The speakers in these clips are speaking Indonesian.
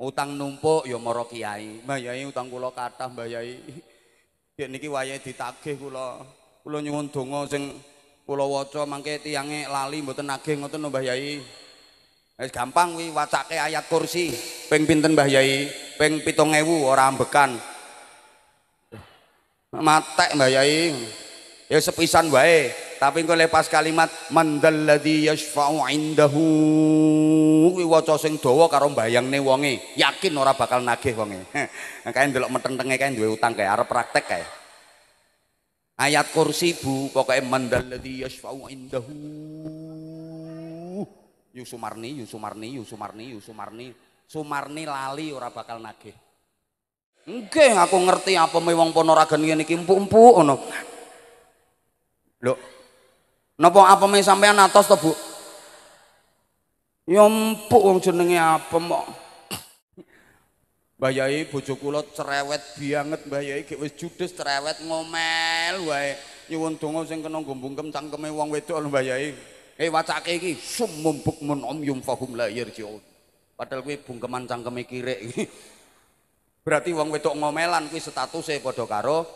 utang numpuk ya mara kiai Mbah mbayai utang kula kathah mbayai ki niki wayahe ditagih kula kula nyuwun donga sing kula waca mangke tiange, lali mboten nagih ngoten Mbah mbayai wis gampang kuwi wacake ayat kursi ping pinten Mbah mbayai ping 7000 ora ambekan matek Mbah mbayai ya sepisan wae tapi kalau lepas kalimat mandalladzi yashfa'u indahu kuwi waca sing dawa karo mbayangne wonge yakin ora bakal nagih wonge kae ndelok metentenge kae duwe utang kae arep praktek kae ayat kursi bu pokoknya mandalladzi yashfa'u indahu Yusumarni Yusumarni Yusumarni Yusumarni Sumarni lali ora bakal nagih Nggih aku ngerti apa me wong ponoragan ngene iki empuk-empuk ngono Lho Napa apeme sampean atos to, Bu? Nyempuk wong jenenge apem kok. Mbah Yai bojoku lo cerewet banget, Mbah Yai gek wis judes cerewet ngomel wae. Nyuwun donga sing kena nggo bungkem cangkeme wong wedok lho Mbah Yai. Eh wacake iki sumumpuk mun om yum fahum layir jiun. Padahal kuwi bungkeman cangkeme kirik. Berarti wong wedok ngomelan kuwi statuse padha karo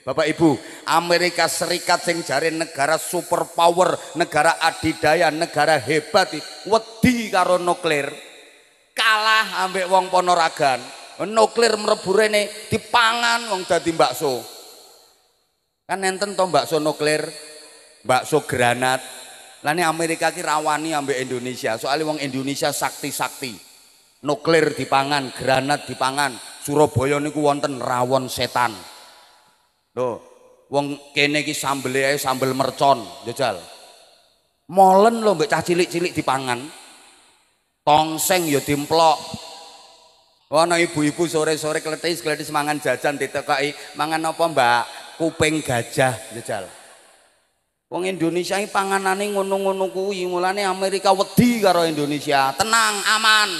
Bapak Ibu, Amerika Serikat sing jare negara superpower, negara adidaya, negara hebat wedi karo nuklir. Kalah ambek wong Ponoragan. Nuklir mlebu rene dipangan wong dadi bakso. Kan enten to bakso nuklir, bakso granat. lani Amerika ki rawani ambek Indonesia. Soalnya wong Indonesia sakti-sakti. Nuklir dipangan, granat dipangan. Surabaya niku wonten rawon setan. Tuh, wong kene iki sambele ae sambel mercon, jajal. Molen lho mbek cah cilik-cilik dipangan. Tongseng ya dimplok. Oh, ana ibu-ibu sore-sore kletis-kletis mangan jajan ditekoki, mangan apa, Mbak? Kuping gajah, jajal. Wong Indonesia ini panganane ngono-ngono kuwi, mulane Amerika wedi karo Indonesia. Tenang, aman.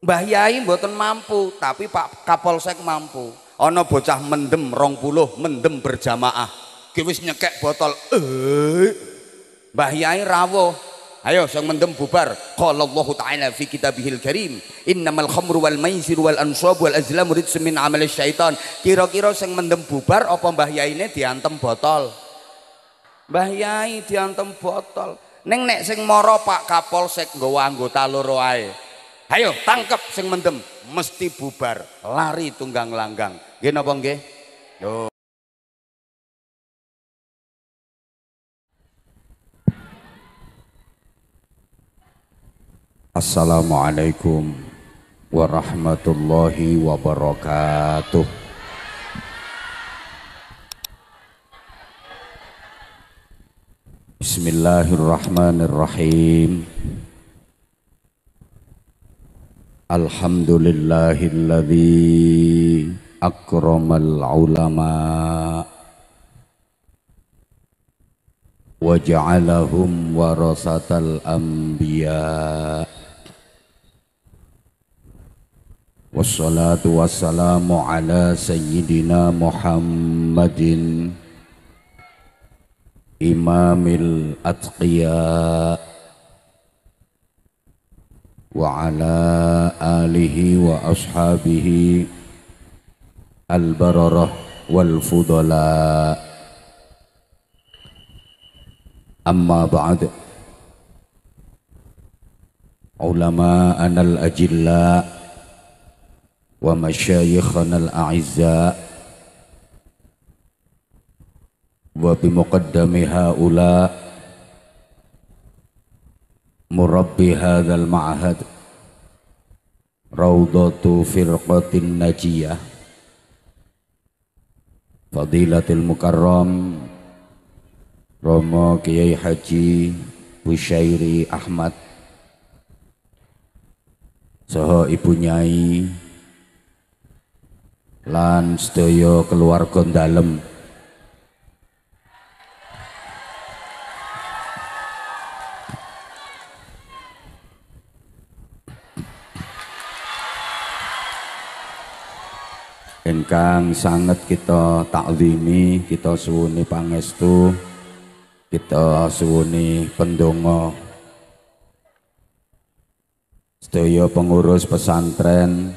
Mbah Yai mboten mampu, tapi Pak Kapolsek mampu. Ana bocah mendem rong puluh mendem berjamaah. Ki wis nyekek botol. Eh. Mbah Yai rawuh. Ayo sing mendem bubar. Qala Allah taala fi kitabihil karim, innamal khamru wal maisir wal ansab wal azlam ridz min amali syaitan. Kira-kira sing mendem bubar apa Mbah Yaine diantem botol? Mbah Yai diantem botol. Neng nek sing moro Pak Kapolsek nggawa anggota loro ae. Ayo tangkap sing mendem, mesti bubar, lari tunggang langgang. gino bangge nggih? Yo. Assalamualaikum warahmatullahi wabarakatuh. Bismillahirrahmanirrahim. Alhamdulillahilladzi akramal ulama wa ja'alahum warasatal anbiya wassalatu wassalamu ala sayyidina Muhammadin imamil atqiyah. وعلى آله وأصحابه البررة والفضلاء أما بعد علماءنا الأجلاء ومشايخنا الأعزاء وبمقدم هؤلاء murabbi hadzal ma'had Raudatu firqatin najiyah fadilatul mukarram Romo Kiai Haji Busyairi Ahmad Soho Ibu Nyai lan sedaya keluarga dalem ingkang sangat kita taklimi kita suwuni pangestu kita suwuni pendongo sedaya pengurus pesantren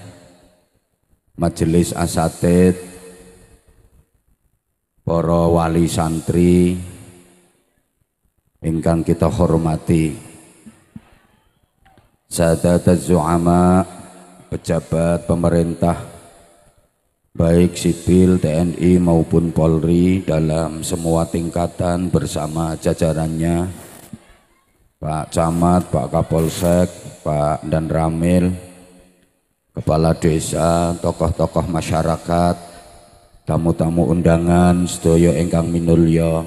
majelis asatid para wali santri ingkang kita hormati sadat zuama pejabat pemerintah baik sipil, TNI maupun Polri dalam semua tingkatan bersama jajarannya Pak Camat, Pak Kapolsek, Pak Dan Ramil, Kepala Desa, tokoh-tokoh masyarakat, tamu-tamu undangan, sedoyo engkang Minulyo,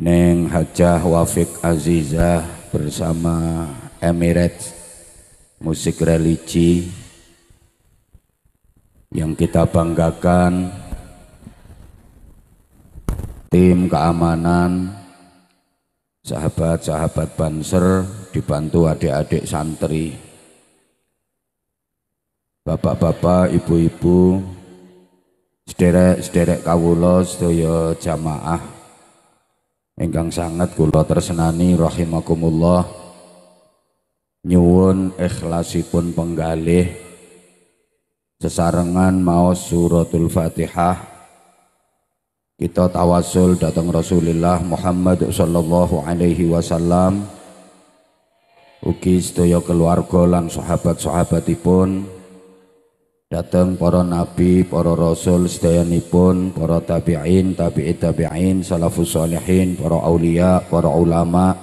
Neng Hajah Wafik Azizah bersama Emirates Musik Religi yang kita banggakan tim keamanan sahabat-sahabat Banser dibantu adik-adik santri bapak-bapak ibu-ibu sederek-sederek kawulo sedaya jamaah ingkang sangat kula tersenani rahimakumullah nyuwun ikhlasipun penggalih sesarengan mau suratul fatihah kita tawasul datang Rasulullah Muhammad sallallahu alaihi wasallam ugi sedaya keluarga lan sahabat-sahabatipun datang para nabi, para rasul sedayanipun, para tabi'in, tabi'i tabi'in, salafus salihin, para aulia, para ulama,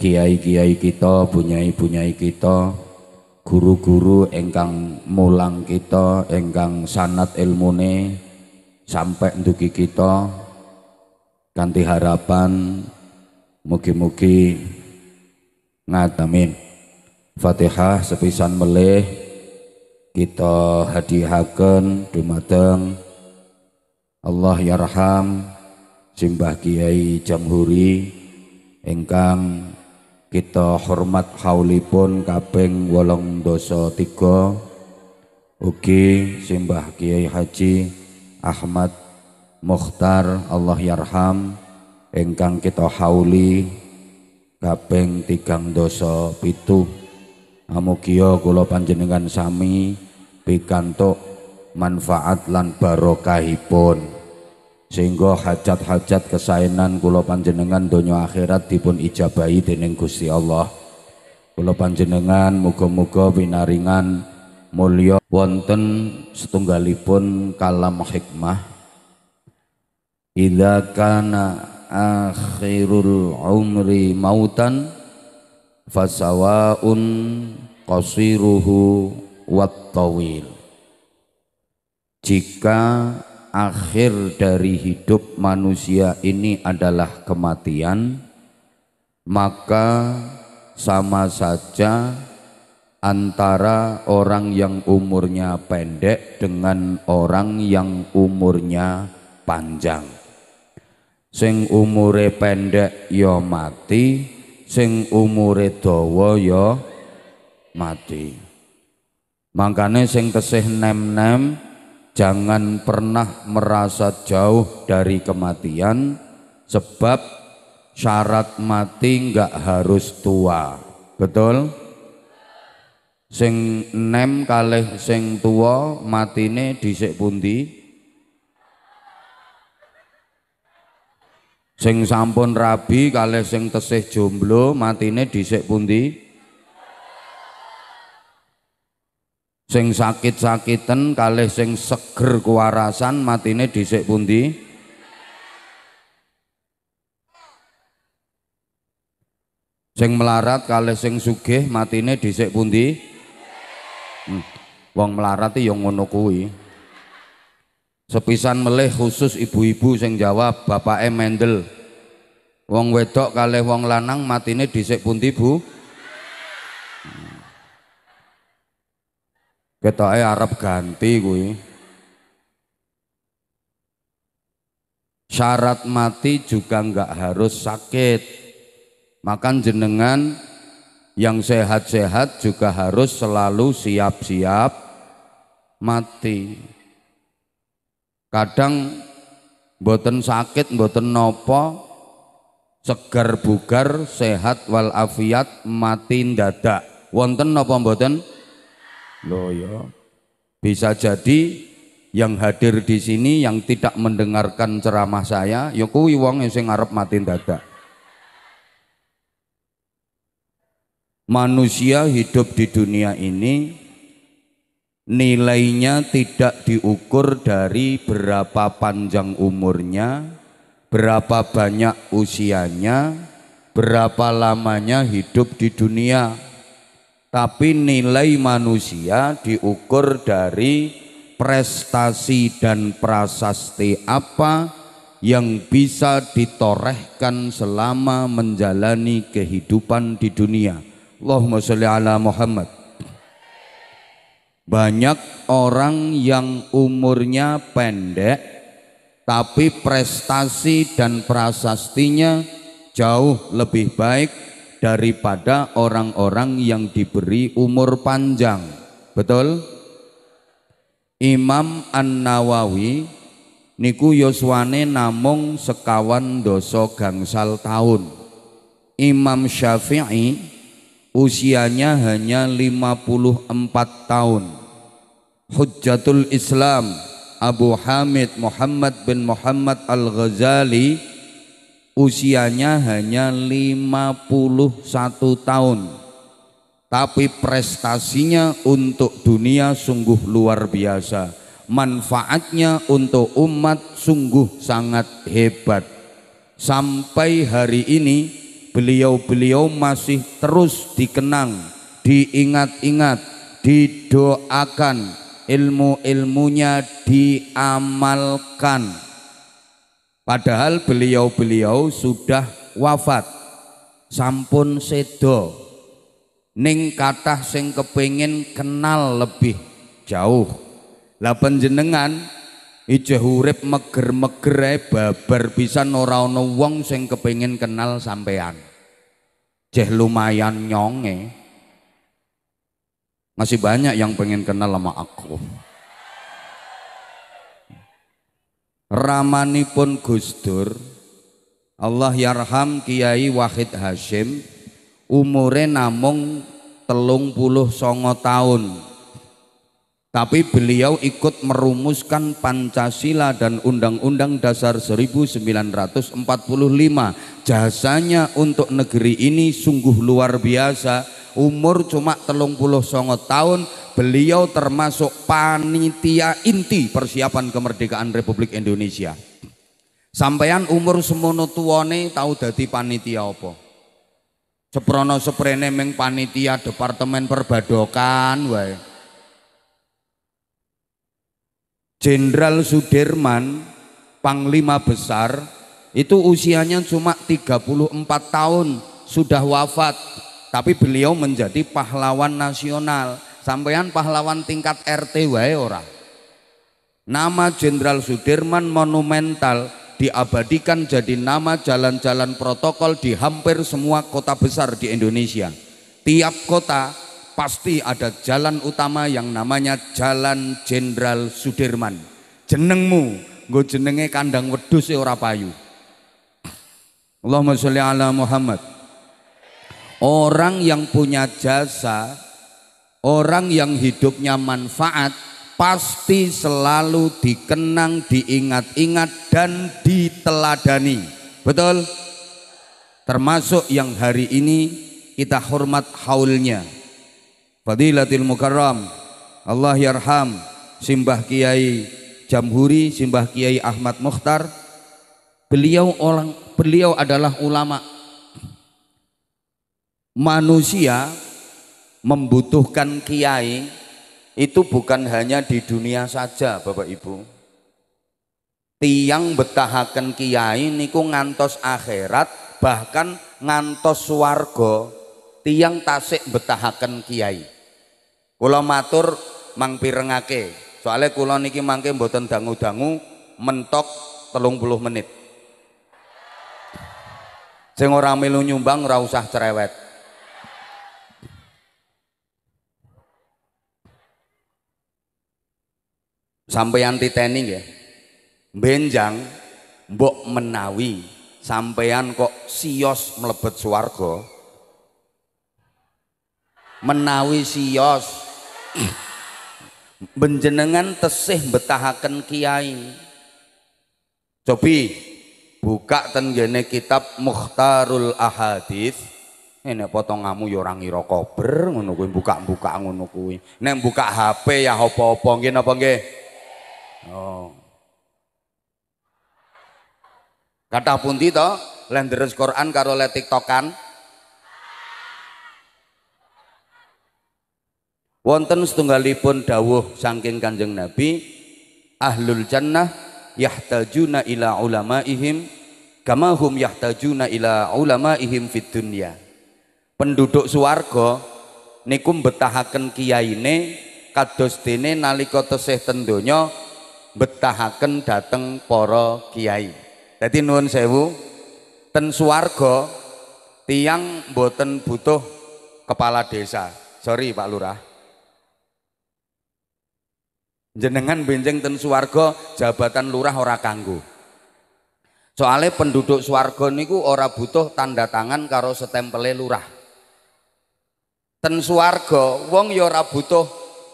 kiai-kiai kita, bunyai-bunyai kita, guru-guru engkang mulang kita engkang sanat ilmune sampai ndugi kita ganti harapan mugi-mugi ngadamin Fatihah sepisan melih kita hadihaken dumateng Allah yarham simbah Kiai Jamhuri engkang kita hormat haulipun kaping wolong doso tiga ugi simbah Kiai Haji Ahmad Mukhtar Allah Yarham ingkang kita hauli kaping tigang dosa pitu amukio golopan panjenengan sami pikantuk manfaat lan barokahipun sehingga hajat-hajat kesayanan kula panjenengan donya akhirat dipun ijabahi dening Gusti Allah kula panjenengan muga-muga winaringan mulya wonten setunggalipun kalam hikmah idza kana akhirul umri mautan fasawaun qasiruhu wat tawil jika akhir dari hidup manusia ini adalah kematian, maka sama saja antara orang yang umurnya pendek dengan orang yang umurnya panjang. Sing umure pendek ya mati, sing umure dawa ya mati. Makanya sing tesih nem-nem jangan pernah merasa jauh dari kematian sebab syarat mati nggak harus tua betul sing nem kalih sing tua matine dhisik pundi sing sampun rabi kalih sing tesih jomblo matine dhisik pundi sing sakit-sakiten kalih sing seger kewarasan matine dhisik pundi sing melarat kalih sing sugih matine dhisik pundi hmm. wong melarat ya ngono kuwi sepisan melih khusus ibu-ibu sing jawab bapak mendel wong wedok kalih wong lanang matine dhisik pundi Bu Ketoke arep ganti kuwi. Syarat mati juga enggak harus sakit. Makan jenengan yang sehat-sehat juga harus selalu siap-siap mati. Kadang boten sakit, boten nopo, segar bugar, sehat walafiat, mati dadak. Wonten nopo boten? Loh ya. Bisa jadi yang hadir di sini yang tidak mendengarkan ceramah saya ya kuwi wong sing arep mati dadak. Manusia hidup di dunia ini nilainya tidak diukur dari berapa panjang umurnya, berapa banyak usianya, berapa lamanya hidup di dunia tapi nilai manusia diukur dari prestasi dan prasasti apa yang bisa ditorehkan selama menjalani kehidupan di dunia. Allahumma sholli ala Muhammad. Banyak orang yang umurnya pendek tapi prestasi dan prasastinya jauh lebih baik daripada orang-orang yang diberi umur panjang. Betul? Imam An-Nawawi niku yoswane namung sekawan doso gangsal tahun. Imam Syafi'i usianya hanya 54 tahun. Hujjatul Islam Abu Hamid Muhammad bin Muhammad Al-Ghazali usianya hanya 51 tahun tapi prestasinya untuk dunia sungguh luar biasa manfaatnya untuk umat sungguh sangat hebat sampai hari ini beliau-beliau masih terus dikenang diingat-ingat didoakan ilmu-ilmunya diamalkan Padahal beliau-beliau sudah wafat. Sampun sedo. Ning kathah sing kepingin kenal lebih jauh. Lah penjenengan ijeh hurip meger-meger babar bisa ora wong sing kepingin kenal sampean. Jeh lumayan nyonge. Masih banyak yang pengen kenal sama aku. ramanipun Gustur Allah yarham Kiai Wahid Hashim umure namung telung puluh songo tahun tapi beliau ikut merumuskan Pancasila dan Undang-Undang Dasar 1945. Jasanya untuk negeri ini sungguh luar biasa umur cuma telung puluh songo tahun beliau termasuk panitia inti persiapan kemerdekaan Republik Indonesia sampeyan umur semono tuwane tahu dadi panitia apa seprono seprene meng panitia departemen perbadokan wae Jenderal Sudirman panglima besar itu usianya cuma 34 tahun sudah wafat tapi beliau menjadi pahlawan nasional. Sampean pahlawan tingkat RT wae ora. Nama Jenderal Sudirman monumental diabadikan jadi nama jalan-jalan protokol di hampir semua kota besar di Indonesia. Tiap kota pasti ada jalan utama yang namanya Jalan Jenderal Sudirman. Jenengmu, gue jenenge kandang wedhus e ora payu. Allahumma sholli ala Muhammad. Orang yang punya jasa, orang yang hidupnya manfaat pasti selalu dikenang, diingat-ingat dan diteladani. Betul? Termasuk yang hari ini kita hormat haulnya. Fadilatil Mukarram, Allah yarham Simbah Kiai Jamhuri, Simbah Kiai Ahmad Mukhtar. Beliau orang beliau adalah ulama manusia membutuhkan kiai itu bukan hanya di dunia saja Bapak Ibu tiang betahaken kiai niku ngantos akhirat bahkan ngantos swarga tiang tasik betahaken kiai kula matur mangpirengake soalnya kula niki mangke mboten dangu-dangu mentok telung puluh menit sing ora melu nyumbang ora usah cerewet Sampai sampeyan titeni ya, Benjang mbok menawi sampeyan kok sios mlebet swarga. Menawi sios benjenengan tesih betahaken kiai. Cobi buka tenggene kitab Mukhtarul Ahadits ini eh, potong kamu ya orang ngira kober ngono buka-buka ngono kuwi buka HP ya apa-apa nggih napa nggih Oh. Kata pun to, lenderes Quran karo le TikTokan. Wonten setunggalipun dawuh saking Kanjeng Nabi, ahlul jannah yahtajuna ila ulamaihim kama hum yahtajuna ila ulamaihim fid dunya. Penduduk swarga niku betahaken kiyaine kados dene nalika tesih ten betahaken dateng poro kiai. Jadi nuwun sewu ten swarga tiang boten butuh kepala desa. Sorry Pak Lurah. Jenengan benjeng ten swarga jabatan lurah ora kanggu. Soale penduduk swarga niku ora butuh tanda tangan karo setempele lurah. Ten swarga wong ya ora butuh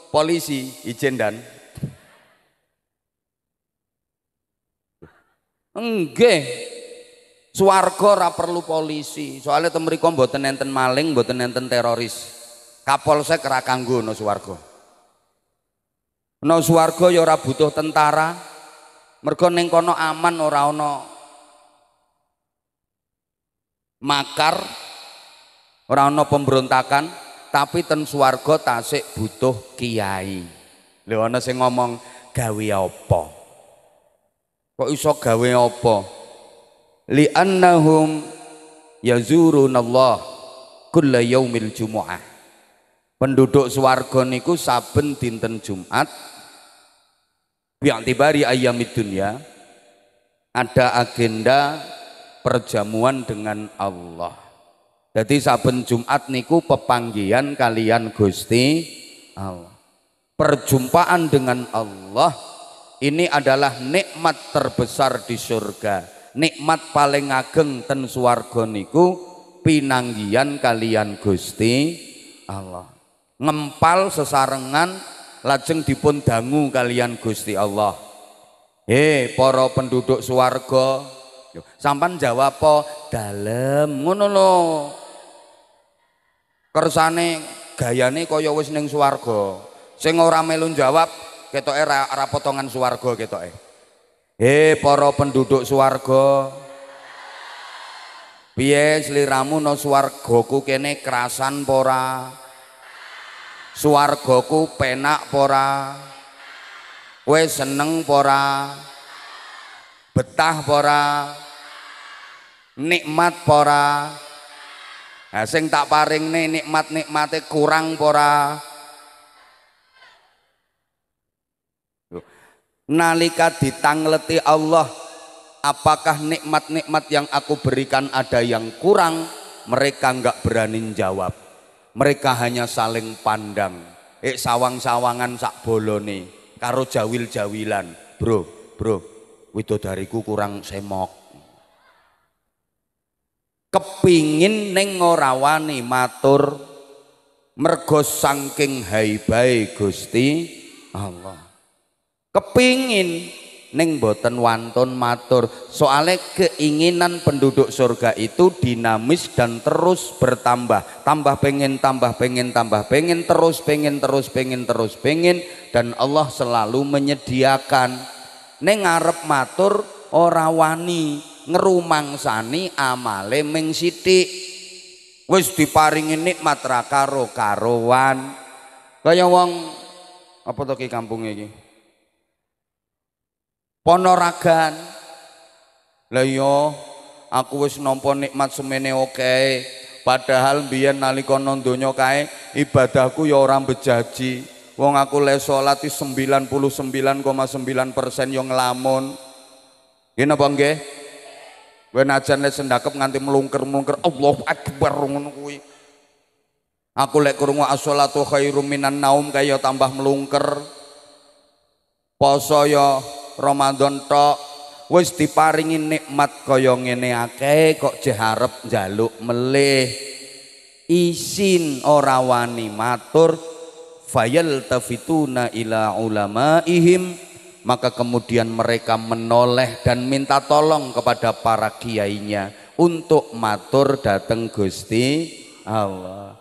polisi izin dan Enggak. Suwargo ora perlu polisi. Soalnya temriko mboten enten maling, mboten enten teroris. Kapolsek ora kanggo no suwargo. No suwargo ya ora butuh tentara. Mergo ning kono aman ora ana makar, ora ana pemberontakan, tapi ten suwarga tasik butuh kiai. Lha ana sing ngomong gawe apa? kok iso gawe apa li'annahum yazurunallah kulla yaumil jumu'ah penduduk swarga niku saben dinten Jumat tibari ayyamid dunia. ada agenda perjamuan dengan Allah jadi saben Jumat niku pepanggian kalian Gusti Allah perjumpaan dengan Allah ini adalah nikmat terbesar di surga nikmat paling ageng ten suargo niku pinanggian kalian Gusti Allah ngempal sesarengan lajeng dipun dangu kalian Gusti Allah Hei, para penduduk suargo, sampan jawab po dalam, ngono lo, kersane gayane kaya wis ning swarga sing ora melu jawab Ketok era ra potongan ketok eh. He poro penduduk swarga. Piye sliramu no swargaku kene kerasan pora? Swargaku penak pora? Kowe seneng pora? Betah pora? Nikmat pora? Ha sing tak nih nikmat-nikmate kurang pora? nalika ditangleti Allah apakah nikmat-nikmat yang aku berikan ada yang kurang mereka nggak berani jawab mereka hanya saling pandang eh sawang-sawangan sak bolone karo jawil-jawilan bro bro widodariku kurang semok kepingin neng ora matur mergo saking haibae Gusti Allah kepingin neng boten wanton matur soale keinginan penduduk surga itu dinamis dan terus bertambah tambah pengen tambah pengen tambah pengen terus pengen terus pengen terus pengen dan Allah selalu menyediakan neng ngarep matur ora wani ngerumangsani amale ming sithik wis diparingi nikmat ra karo karowan kaya wong apa to ki kampung iki Ponoragan. leyo, iya, aku wis nampa nikmat semene akeh. Padahal biyen nalika nang donya kae ibadahku ya orang bejaji. Wong aku le salat 99,9% yang nglamun. lamun. napa nggih? najan le sendakep nganti melungker-melungker Allah akbar ngono kuwi. Aku le krungu as salatu khairum minan naum kaya tambah melungker. Poso ya Ramadan tok wis diparingi nikmat kaya ngene akeh kok jeharep njaluk melih isin ora wani matur fayal tafituna ila ulamaihim maka kemudian mereka menoleh dan minta tolong kepada para kiainya untuk matur dateng Gusti Allah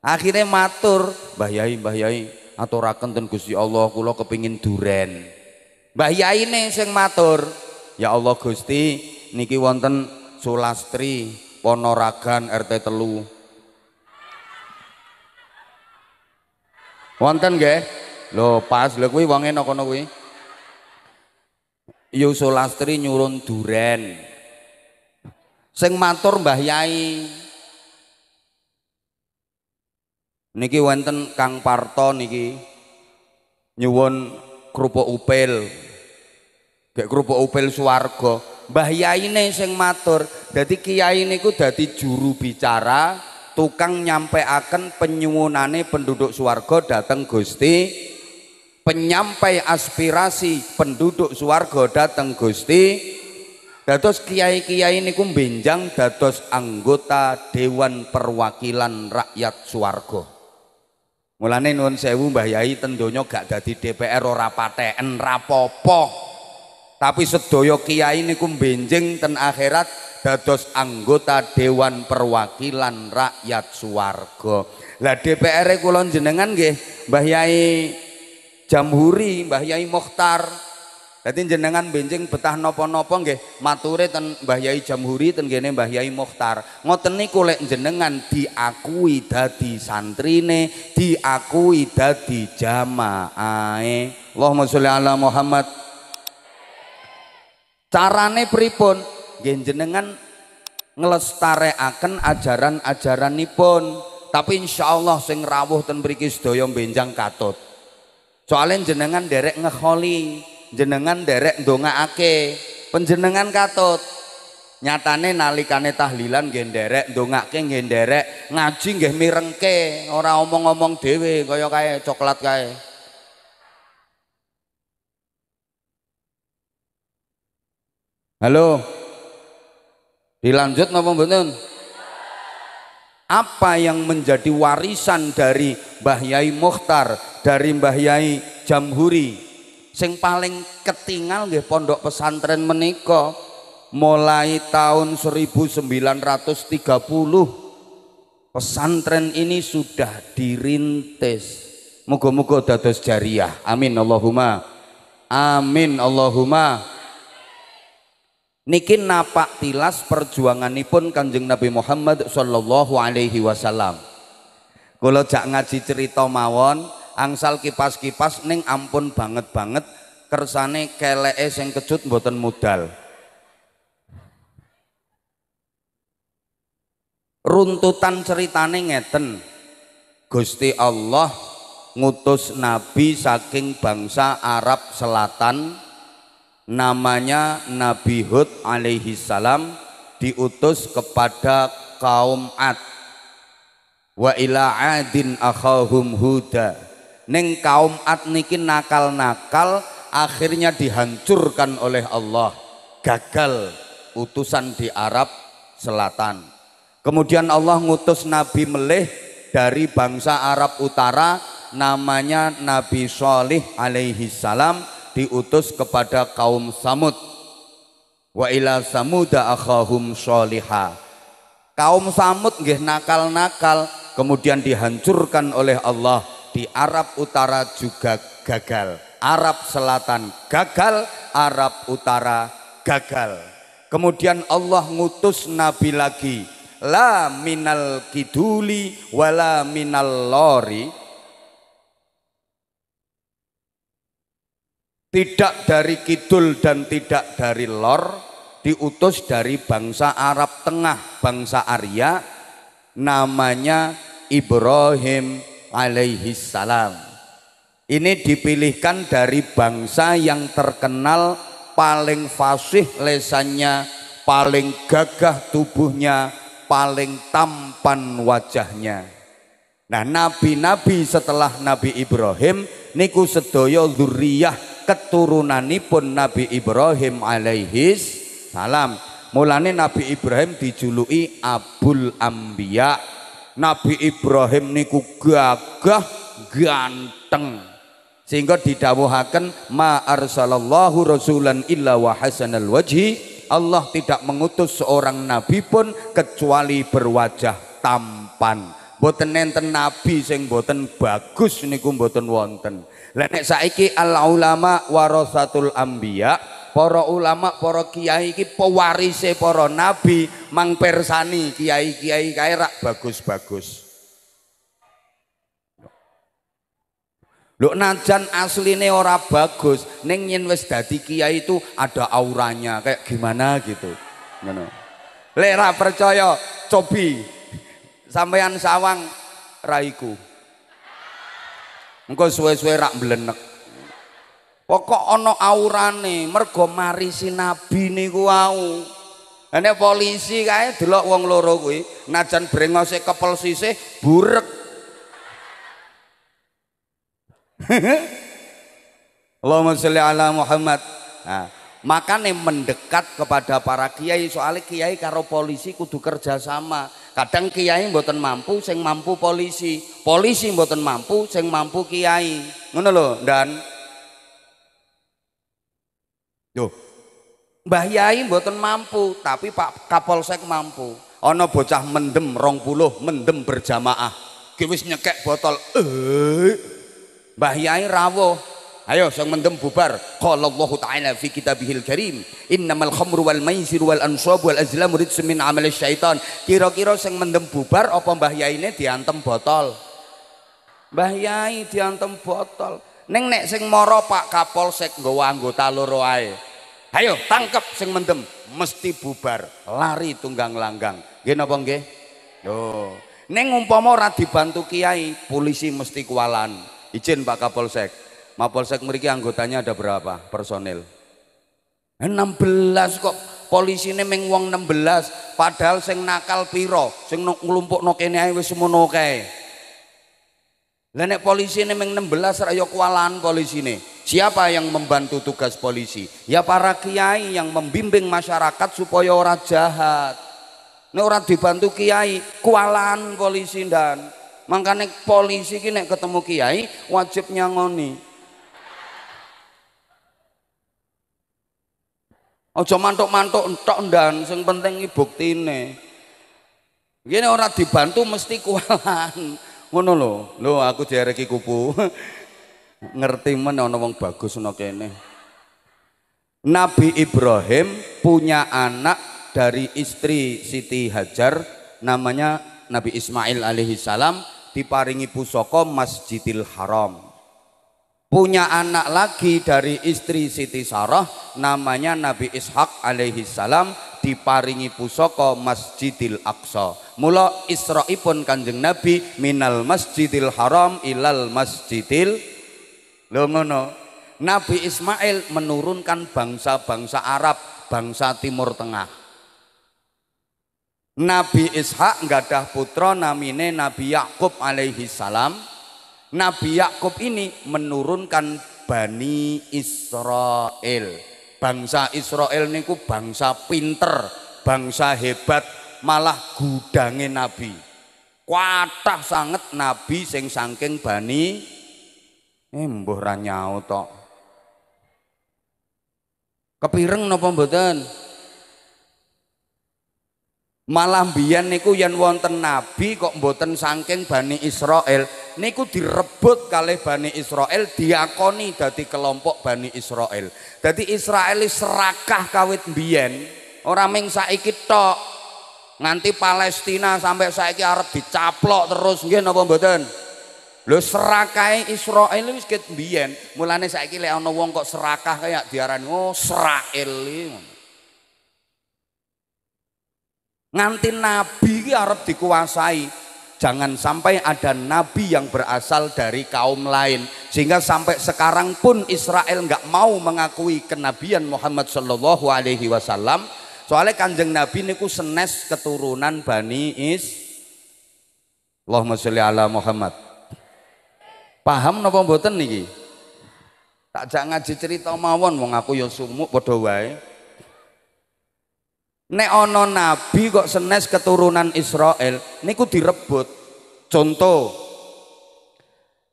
akhirnya matur Mbah Yai Mbah Yai aturaken ten Gusti Allah kula kepingin duren Mbah Yaine sing matur, "Ya Allah Gusti, niki wonten Sulastri Ponoragan RT telu. Wonten nggih? Lho, pas lho kuwi wonge nang kono kuwi. nyurun duren. Sing matur Mbah Yai. Niki wonten Kang Parto niki nyuwun kerupuk upil kayak kerupuk upil Suargo, Mbah Yaine sing matur jadi kiai ku jadi juru bicara tukang nyampe akan penyuwunane penduduk Suargo datang Gusti penyampai aspirasi penduduk Suargo datang Gusti dados kiai-kiai ku benjang dados anggota Dewan Perwakilan Rakyat Suargo. Mulane nuwun sewu Mbah Yai ten gak dadi DPR ora paten rapopo. Tapi sedaya kiai niku benjing ten akhirat dados anggota Dewan Perwakilan Rakyat Suwarga. Lah DPR kula jenengan nggih Mbah Yai Jamhuri, Mbah Yai jadi jenengan benjing betah napa-napa nggih mature ten Mbah Jamhuri ten gene Mbah Yai Mukhtar. Ngoten jenengan diakui dadi santrine, diakui dadi jamaahe. Allahumma sholli ala Muhammad. Carane pripun? Nggih jenengan akan ajaran-ajaranipun. Tapi insya Allah sing rawuh ten mriki sedaya benjang katot. Soalnya jenengan derek ngeholi jenengan derek ndongaake penjenengan katut nyatane nalikane tahlilan nggih nderek ndongake genderek nderek ngaji nggih mirengke ora omong-omong dhewe kaya kae coklat kae Halo Dilanjut napa mboten Apa yang menjadi warisan dari Mbah Yai Mukhtar dari Mbah Yai Jamhuri sing paling ketinggal nggih pondok pesantren menika mulai tahun 1930 pesantren ini sudah dirintis moga-moga dados jariah amin Allahumma amin Allahumma niki napak tilas perjuangan pun Kanjeng Nabi Muhammad sallallahu alaihi wasallam kalau jak ngaji cerita mawon angsal kipas-kipas ning ampun banget-banget kersane es yang kecut mboten modal runtutan ceritane ngeten Gusti Allah ngutus nabi saking bangsa Arab Selatan namanya Nabi Hud alaihi salam diutus kepada kaum Ad wa ila adin akhahum huda Neng kaum Ad niki nakal-nakal akhirnya dihancurkan oleh Allah. Gagal utusan di Arab Selatan. Kemudian Allah ngutus Nabi Melih dari bangsa Arab Utara namanya Nabi Shalih alaihi salam diutus kepada kaum Samud. Wa ila samuda akhahum sholihah kaum samud nggih nakal-nakal kemudian dihancurkan oleh Allah di Arab Utara juga gagal. Arab Selatan gagal, Arab Utara gagal. Kemudian Allah ngutus nabi lagi. La minal kiduli wala minal lori. Tidak dari kidul dan tidak dari lor diutus dari bangsa Arab Tengah, bangsa Arya, namanya Ibrahim alaihi salam. Ini dipilihkan dari bangsa yang terkenal paling fasih lesannya, paling gagah tubuhnya, paling tampan wajahnya. Nah, nabi-nabi setelah Nabi Ibrahim niku sedaya zuriyah keturunanipun Nabi Ibrahim alaihis salam. Mulane Nabi Ibrahim dijuluki Abul Ambiya Nabi Ibrahim niku gagah ganteng sehingga didawuhakan ma arsalallahu rasulan illa wa hasanal wajhi Allah tidak mengutus seorang nabi pun kecuali berwajah tampan boten nenten nabi sing boten bagus niku boten wonten lek saiki al ulama warasatul anbiya para ulama, para kiai iki pewarise para nabi, mang persani kiai-kiai kae rak bagus-bagus. Lho najan asline ora bagus, ning yen wis dadi kiai itu ada auranya kayak gimana gitu. Ngono. Lek ra percaya cobi sampean sawang raiku. Engko suwe-suwe rak mblenek. Pokok ono aurane, mergo marisi nabi niku wau. ini polisi kaya delok wong loro kuwi, najan brengose kepel sisih burek. Allahumma sholli ala Muhammad. Nah, makanya mendekat kepada para kiai soalnya kiai karo polisi kudu kerja sama kadang kiai mboten mampu sing mampu polisi polisi mboten mampu sing mampu kiai ngono lho dan Yo. Mbah Yai mboten mampu, tapi Pak Kapolsek mampu. Ana bocah mendem rong puluh mendem berjamaah. Ki wis nyekek botol. Eh. Mbah Yai rawuh, Ayo sang mendem bubar. Qala Allah Ta'ala fi kitabihil karim, innamal khamru wal maisir wal ansab wal azlam rijsun min amal syaitan. Kira-kira sang mendem bubar apa Mbah Yaine diantem botol? Mbah Yai diantem botol. Neng nek sing moro Pak Kapolsek gowa anggota loro ae. Ayo tangkep sing mendem, mesti bubar, lari tunggang langgang. Nggih napa Yo. Neng umpama dibantu kiai, polisi mesti kualan. Izin Pak Kapolsek. Mapolsek meriki anggotanya ada berapa personil? 16 kok polisi ini meng 16 padahal sing nakal piro sing nglumpuk no kene ae semua semono lah polisi polisi meng 16 rayo ya kualan polisi ini. Siapa yang membantu tugas polisi? Ya para kiai yang membimbing masyarakat supaya orang jahat. Ini orang dibantu kiai, kualan polisi dan makanya polisi ini ketemu kiai wajib nyangoni. Ojo mantuk-mantuk entok dan sing penting bukti ini. Gini orang dibantu mesti kualan ngono lho lho aku diareki kupu ngerti men ana wong bagus ana kene Nabi Ibrahim punya anak dari istri Siti Hajar namanya Nabi Ismail alaihi salam diparingi pusaka Masjidil Haram punya anak lagi dari istri Siti Sarah namanya Nabi Ishak alaihi salam diparingi pusaka Masjidil Aqsa Mula Isra'ipun Kanjeng Nabi minal Masjidil Haram ilal Masjidil Lho ngono. Nabi Ismail menurunkan bangsa-bangsa Arab, bangsa Timur Tengah. Nabi Ishak nggadah putra namine Nabi Yakub alaihi salam. Nabi Yakub ini menurunkan Bani Israel. Bangsa Israel niku bangsa pinter, bangsa hebat, malah gudange nabi. Kuatah sangat nabi sing sangking Bani Embuh eh, ra nyaut tok. Kepireng napa mboten? Malah biyen niku yen wonten nabi kok mboten saking Bani Israel niku direbut kali Bani Israel diakoni dadi kelompok Bani Israel. Dadi Israel serakah kawit biyen orang ming saiki tok. Nganti Palestina sampai saiki arep dicaplok terus nggih napa mboten? Lho serakai Israel wis ket biyen, mulane saiki lek ana wong kok serakah kaya diarani oh Israel Nganti nabi iki arep dikuasai. Jangan sampai ada nabi yang berasal dari kaum lain sehingga sampai sekarang pun Israel nggak mau mengakui kenabian Muhammad Shallallahu Alaihi Wasallam Soalnya kanjeng Nabi niku senes keturunan Bani Is. Allahumma sholli ala Muhammad. Paham napa mboten niki? Tak jak ngaji cerita mawon wong aku ya sumuk padha wae. Nek ana nabi kok senes keturunan Israel niku direbut. Contoh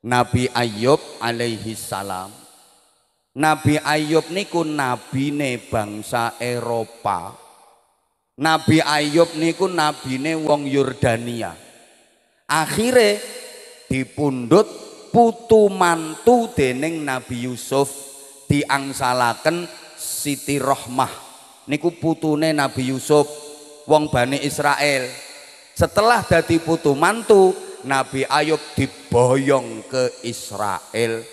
Nabi Ayub alaihi salam. Nabi Ayub niku nabine bangsa Eropa. Nabi Ayub niku nabine wong Yordania. Akhire dipundhut putu mantu dening Nabi Yusuf diangsalaken Siti Rohmah niku putune Nabi Yusuf wong Bani Israel. Setelah dadi putu mantu, Nabi Ayub diboyong ke Israel.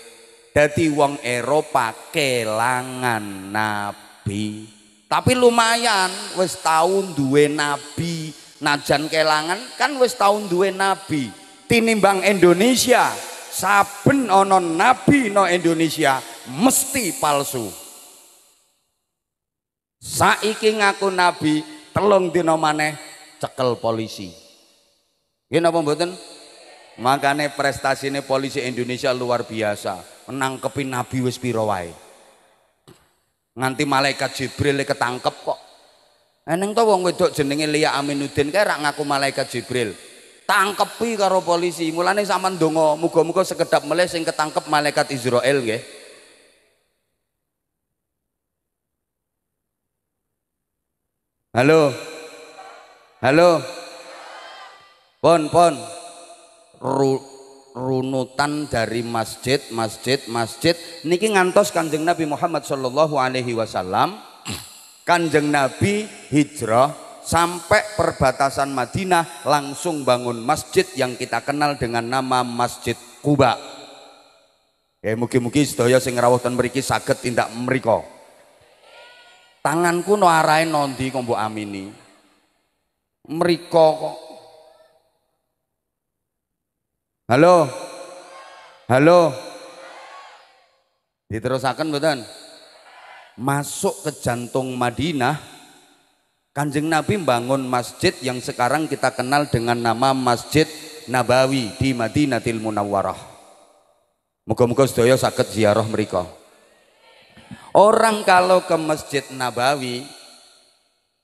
Dadi wong Eropa kelangan nabi. Tapi lumayan wis tahun duwe nabi, najan kelangan kan wis tahun duwe nabi. Tinimbang Indonesia, saben ana nabi no Indonesia mesti palsu. Saiki ngaku nabi, telung dina maneh cekel polisi. Nggih napa mboten? Makane prestasine polisi Indonesia luar biasa. Menangkepi nabi wis pira wae. Nganti malaikat Jibril ketangkep kok. Eneng tau wong wedok jenenge Lia Aminuddin kae rak ngaku malaikat Jibril. Tangkepi karo polisi. Mulane sampean donga, muga-muga sekedap meleh sing ketangkep malaikat Israel nggih. Halo. Halo. Pon pon. Ru runutan dari masjid, masjid, masjid niki ngantos Kanjeng Nabi Muhammad Shallallahu alaihi wasallam Kanjeng Nabi hijrah sampai perbatasan Madinah langsung bangun masjid yang kita kenal dengan nama Masjid Kuba. Ya mungkin mungkin sedaya sing dan mriki saged tindak meriko, Tanganku no arahe nondi kok amini. Mriko Halo? Halo? Diterusakan betul? Masuk ke jantung Madinah, Kanjeng Nabi bangun masjid yang sekarang kita kenal dengan nama Masjid Nabawi di Madinatil Munawwarah. Moga-moga sedaya sakit ziarah mereka. Orang kalau ke Masjid Nabawi,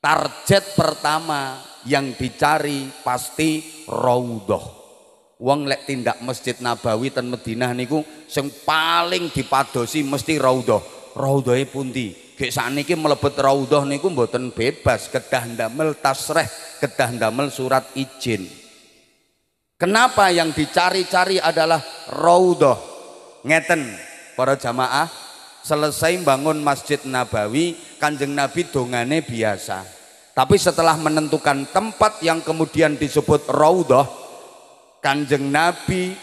target pertama yang dicari pasti Raudhah. Wong lek tindak Masjid Nabawi dan Madinah niku yang paling dipadosi mesti raudoh, raudhah. Raudhahe pundi? Gek sakniki mlebet raudhah niku mboten bebas, kedah ndamel tasreh, kedah ndamel surat izin. Kenapa yang dicari-cari adalah raudoh, Ngeten para jamaah, selesai bangun Masjid Nabawi, Kanjeng Nabi dongane biasa. Tapi setelah menentukan tempat yang kemudian disebut raudoh. Kanjeng Nabi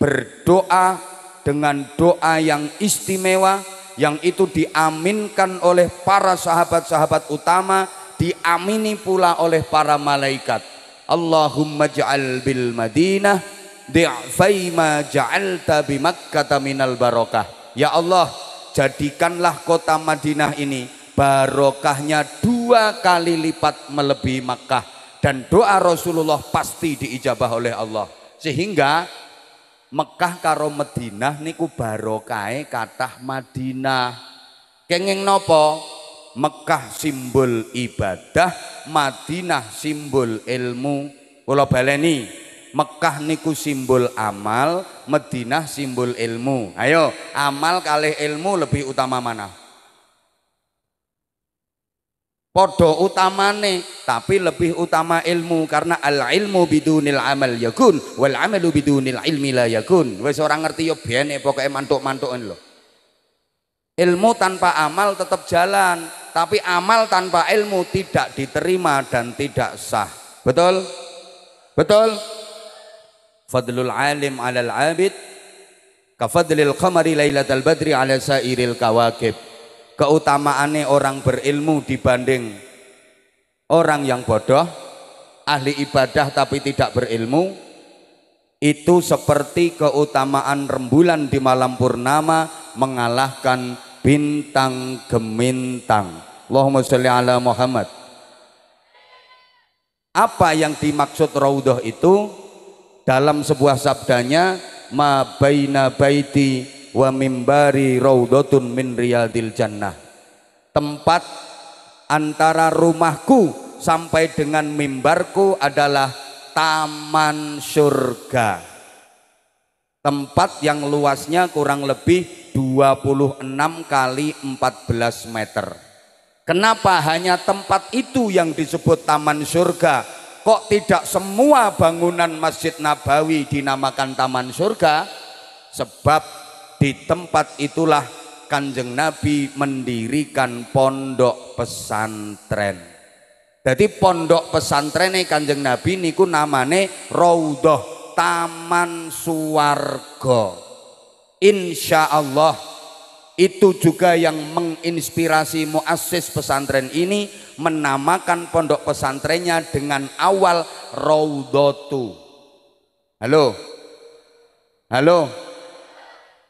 berdoa dengan doa yang istimewa yang itu diaminkan oleh para sahabat-sahabat utama diamini pula oleh para malaikat Allahumma ja'al bil Madinah di'fai ma ja'alta bi Makkah minal barokah ya Allah jadikanlah kota Madinah ini barokahnya dua kali lipat melebihi Makkah dan doa Rasulullah pasti diijabah oleh Allah sehingga Mekah karo Madinah niku barokai katah Madinah. kengeng nopo? Mekah simbol ibadah, Madinah simbol ilmu. Kula baleni, Mekah niku simbol amal, Madinah simbol ilmu. Ayo, amal kali ilmu lebih utama mana? Podo utamane tapi lebih utama ilmu karena al ilmu bidunil amal yakun wal amalu bidunil ilmi la yakun. Wis ora ngerti yo bene pokoke mantuk-mantukan lho. Ilmu tanpa amal tetap jalan, tapi amal tanpa ilmu tidak diterima dan tidak sah. Betul? Betul? Fadlul alim alal abid kafadlil qamari lailatal badri ala sairil kawakib keutamaannya orang berilmu dibanding orang yang bodoh ahli ibadah tapi tidak berilmu itu seperti keutamaan rembulan di malam purnama mengalahkan bintang gemintang Allahumma sholli ala Muhammad apa yang dimaksud raudhah itu dalam sebuah sabdanya ma baina baiti wa mimbari min riyadil jannah tempat antara rumahku sampai dengan mimbarku adalah taman surga tempat yang luasnya kurang lebih 26 kali 14 meter kenapa hanya tempat itu yang disebut taman surga kok tidak semua bangunan Masjid Nabawi dinamakan taman surga sebab di tempat itulah Kanjeng Nabi mendirikan pondok pesantren. Jadi pondok pesantren Kanjeng Nabi niku namanya Raudhah Taman Suwargo. Insya Allah itu juga yang menginspirasi muassis pesantren ini menamakan pondok pesantrennya dengan awal Raudotu Halo. Halo.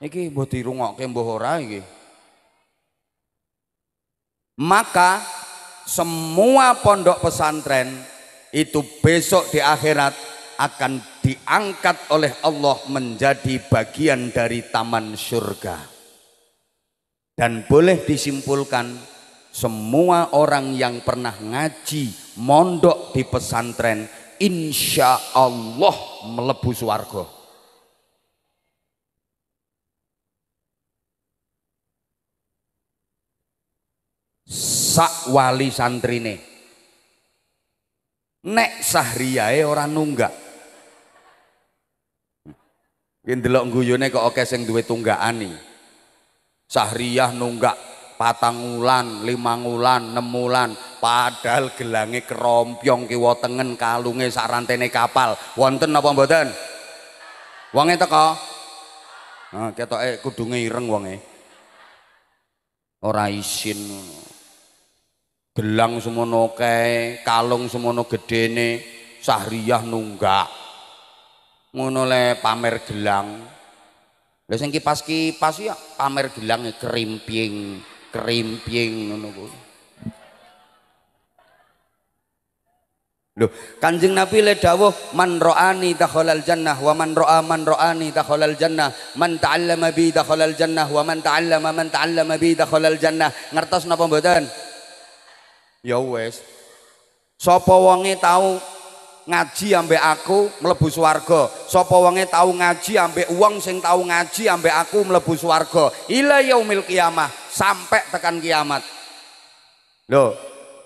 Iki mbah dirungokke mbah ora iki. Maka semua pondok pesantren itu besok di akhirat akan diangkat oleh Allah menjadi bagian dari taman surga. Dan boleh disimpulkan semua orang yang pernah ngaji mondok di pesantren insya Allah melebus warga. sak wali santrine nek sahriyae ora nunggak Mungkin delok guyone kok oke sing duwe tunggakan nih. Sahriyah nunggak patang wulan, limang wulan, enem wulan, padahal gelange kerompiong kiwa tengen kalunge sak rantene kapal. Wonten apa mboten? Wonge teko? Nah, ketoke kudu ireng wonge. Ora isin gelang semono kae, kalung semono gedene, sahriyah nunggak. Ngono le pamer gelang. Lah sing kipas-kipas ya pamer gelang e kerimping, kerimping ngono kuwi. Loh, Kanjeng Nabi le dawuh man ra'ani dakhalal jannah wa man ra'a man ra'ani dakhalal jannah man ta'allama bi dakhalal jannah wa man ta'allama man ta'allama bi dakhalal jannah. Ngertos napa mboten? Ya wes, Sapa wonge tahu ngaji ambek aku mlebu swarga. Sapa wonge tahu ngaji ambek uang, sing tahu ngaji ambek aku mlebu swarga. Ila yaumil kiamah sampai tekan kiamat. Loh,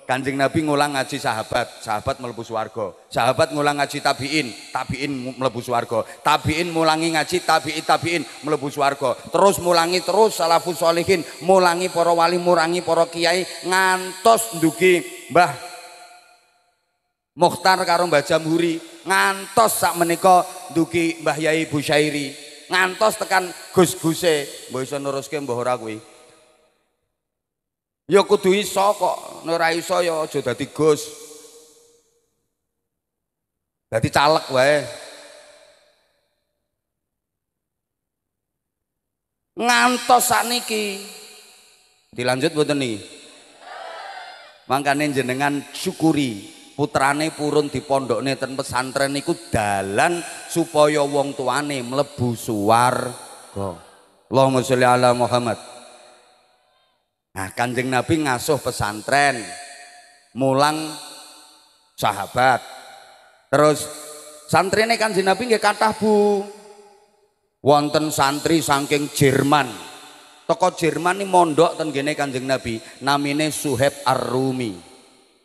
Kanjeng Nabi ngulang ngaji sahabat, sahabat melebu suwargo. Sahabat ngulang ngaji tabiin, tabiin melebu suwargo. Tabiin mulangi ngaji tabiin, tabiin melebu suwargo. Terus mulangi terus salafus solihin, mulangi para wali, murangi para kiai, ngantos Ndugi mbah Mokhtar karo mbah Jamhuri, ngantos sak meniko Ndugi mbah Yai Busairi, ngantos tekan gus-guse, bisa nuruske mbah Rakwi. Ya kudu iso kok, ora iso ya aja dadi Gus. Dadi caleg wae. Ngantos sakniki. Dilanjut mboten niki. Mangkane jenengan syukuri putrane purun di pondokne ten pesantren niku dalan supaya wong tuane mlebu suwarga. Allahumma sholli ala Muhammad. Nah, Kanjeng Nabi ngasuh pesantren, mulang sahabat. Terus santrine Kanjeng Nabi nggak kata Bu. Wonten santri saking Jerman. Toko Jerman ini mondok ten gene Kanjeng Nabi, namine suheb Arumi. rumi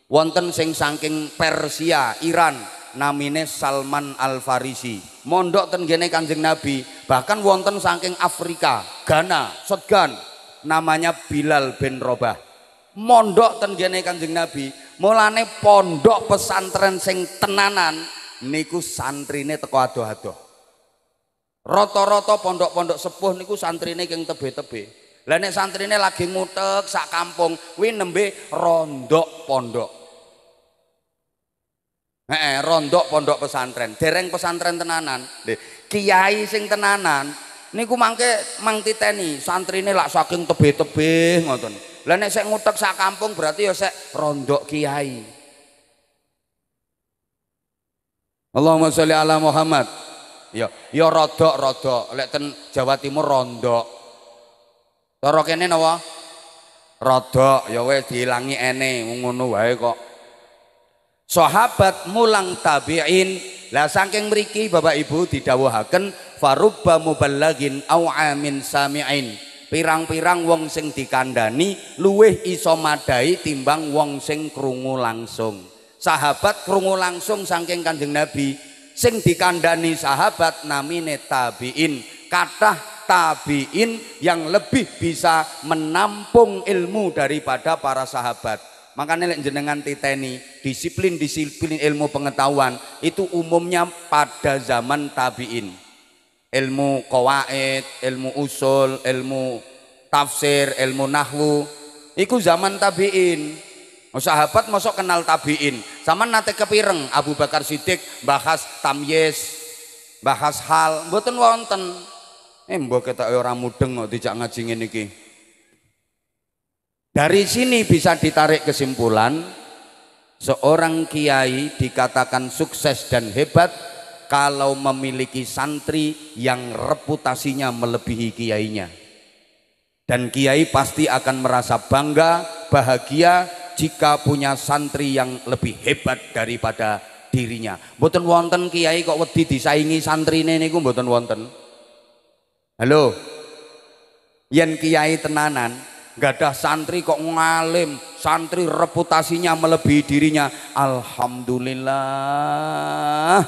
Wonten sing saking Persia, Iran, namine Salman Al-Farisi. Mondok ten gene Kanjeng Nabi, bahkan wonten saking Afrika, Ghana, Sudan namanya Bilal bin Robah mondok tenggene kanjeng Nabi mulane pondok pesantren sing tenanan niku santrine teko adoh-adoh roto roto pondok-pondok sepuh niku santrine keng tebe-tebe lah santrine lagi ngutek sak kampung kuwi nembe rondok pondok eh rondok pondok pesantren, dereng pesantren tenanan. Kiai sing tenanan niku mangke mang titeni santrine lak saking tebe-tebe ngoten lah nek sek ngutek sak kampung berarti ya sek rondok kiai Allahumma sholli ala Muhammad ya ya rodok rodok lek ten Jawa Timur rondok cara kene napa rodok ya wis diilangi ene ngono wae kok sahabat mulang tabi'in lah saking meriki Bapak Ibu didhawuhaken farubba muballagin au amin samiin. Pirang-pirang wong sing dikandani luweh iso madai timbang wong sing krungu langsung. Sahabat krungu langsung saking Kanjeng Nabi sing dikandani sahabat namine tabiin. Kathah tabiin yang lebih bisa menampung ilmu daripada para sahabat. Makanya lek jenengan titeni disiplin-disiplin ilmu pengetahuan itu umumnya pada zaman tabiin. Ilmu kawaid, ilmu usul, ilmu tafsir, ilmu nahwu. itu zaman tabiin. Sahabat masuk kenal tabiin. Sama nate kepireng Abu Bakar Siddiq bahas tamyes bahas hal, mboten wonten. Eh mbok ketok ora mudeng kok dijak ngaji ngene iki. Dari sini bisa ditarik kesimpulan, seorang kiai dikatakan sukses dan hebat kalau memiliki santri yang reputasinya melebihi kiainya. Dan kiai pasti akan merasa bangga, bahagia jika punya santri yang lebih hebat daripada dirinya. Mboten wonten kiai kok wedi disaingi santri ini mboten wonten. Halo. yang kiai tenanan Gak ada santri kok ngalim santri reputasinya melebihi dirinya Alhamdulillah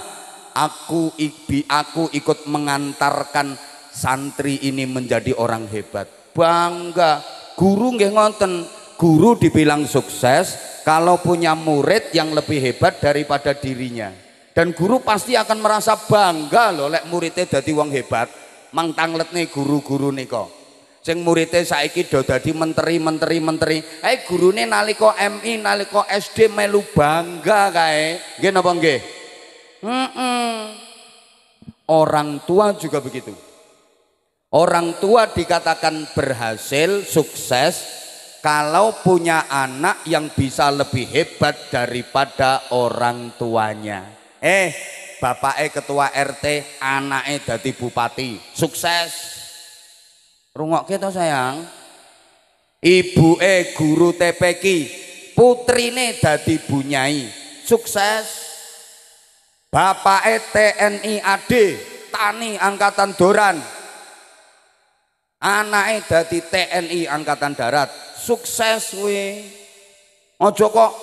aku ikbi aku ikut mengantarkan santri ini menjadi orang hebat bangga guru nggih ngonten guru dibilang sukses kalau punya murid yang lebih hebat daripada dirinya dan guru pasti akan merasa bangga loh lek muridnya jadi wong hebat tanglet nih guru-guru nih kok sing murite saiki do dadi menteri-menteri menteri. Eh gurune nalika MI nalika SD melu bangga kae. Nggih napa nggih? Heeh. Orang tua juga begitu. Orang tua dikatakan berhasil, sukses kalau punya anak yang bisa lebih hebat daripada orang tuanya. Eh, bapaknya ketua RT, anaknya jadi bupati. Sukses. Rungok kita sayang. Ibu E guru TPK, putrine dadi bunyai. Sukses. Bapak E TNI AD, tani angkatan doran. e dadi TNI angkatan darat. Sukses kuwi. Aja kok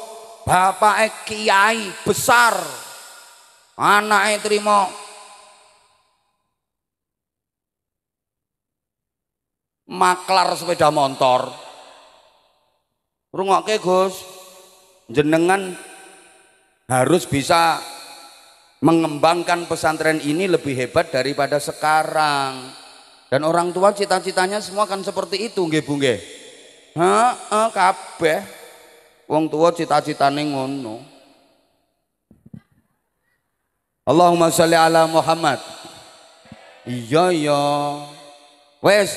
E kiai besar. e terima. maklar sepeda motor. Rungokke Gus, jenengan harus bisa mengembangkan pesantren ini lebih hebat daripada sekarang. Dan orang tua cita-citanya semua kan seperti itu, nggih Bu nggih. Heeh, kabeh. Wong tua cita-citane ngono. Allahumma sholli ala Muhammad. Iya, iya. Wes,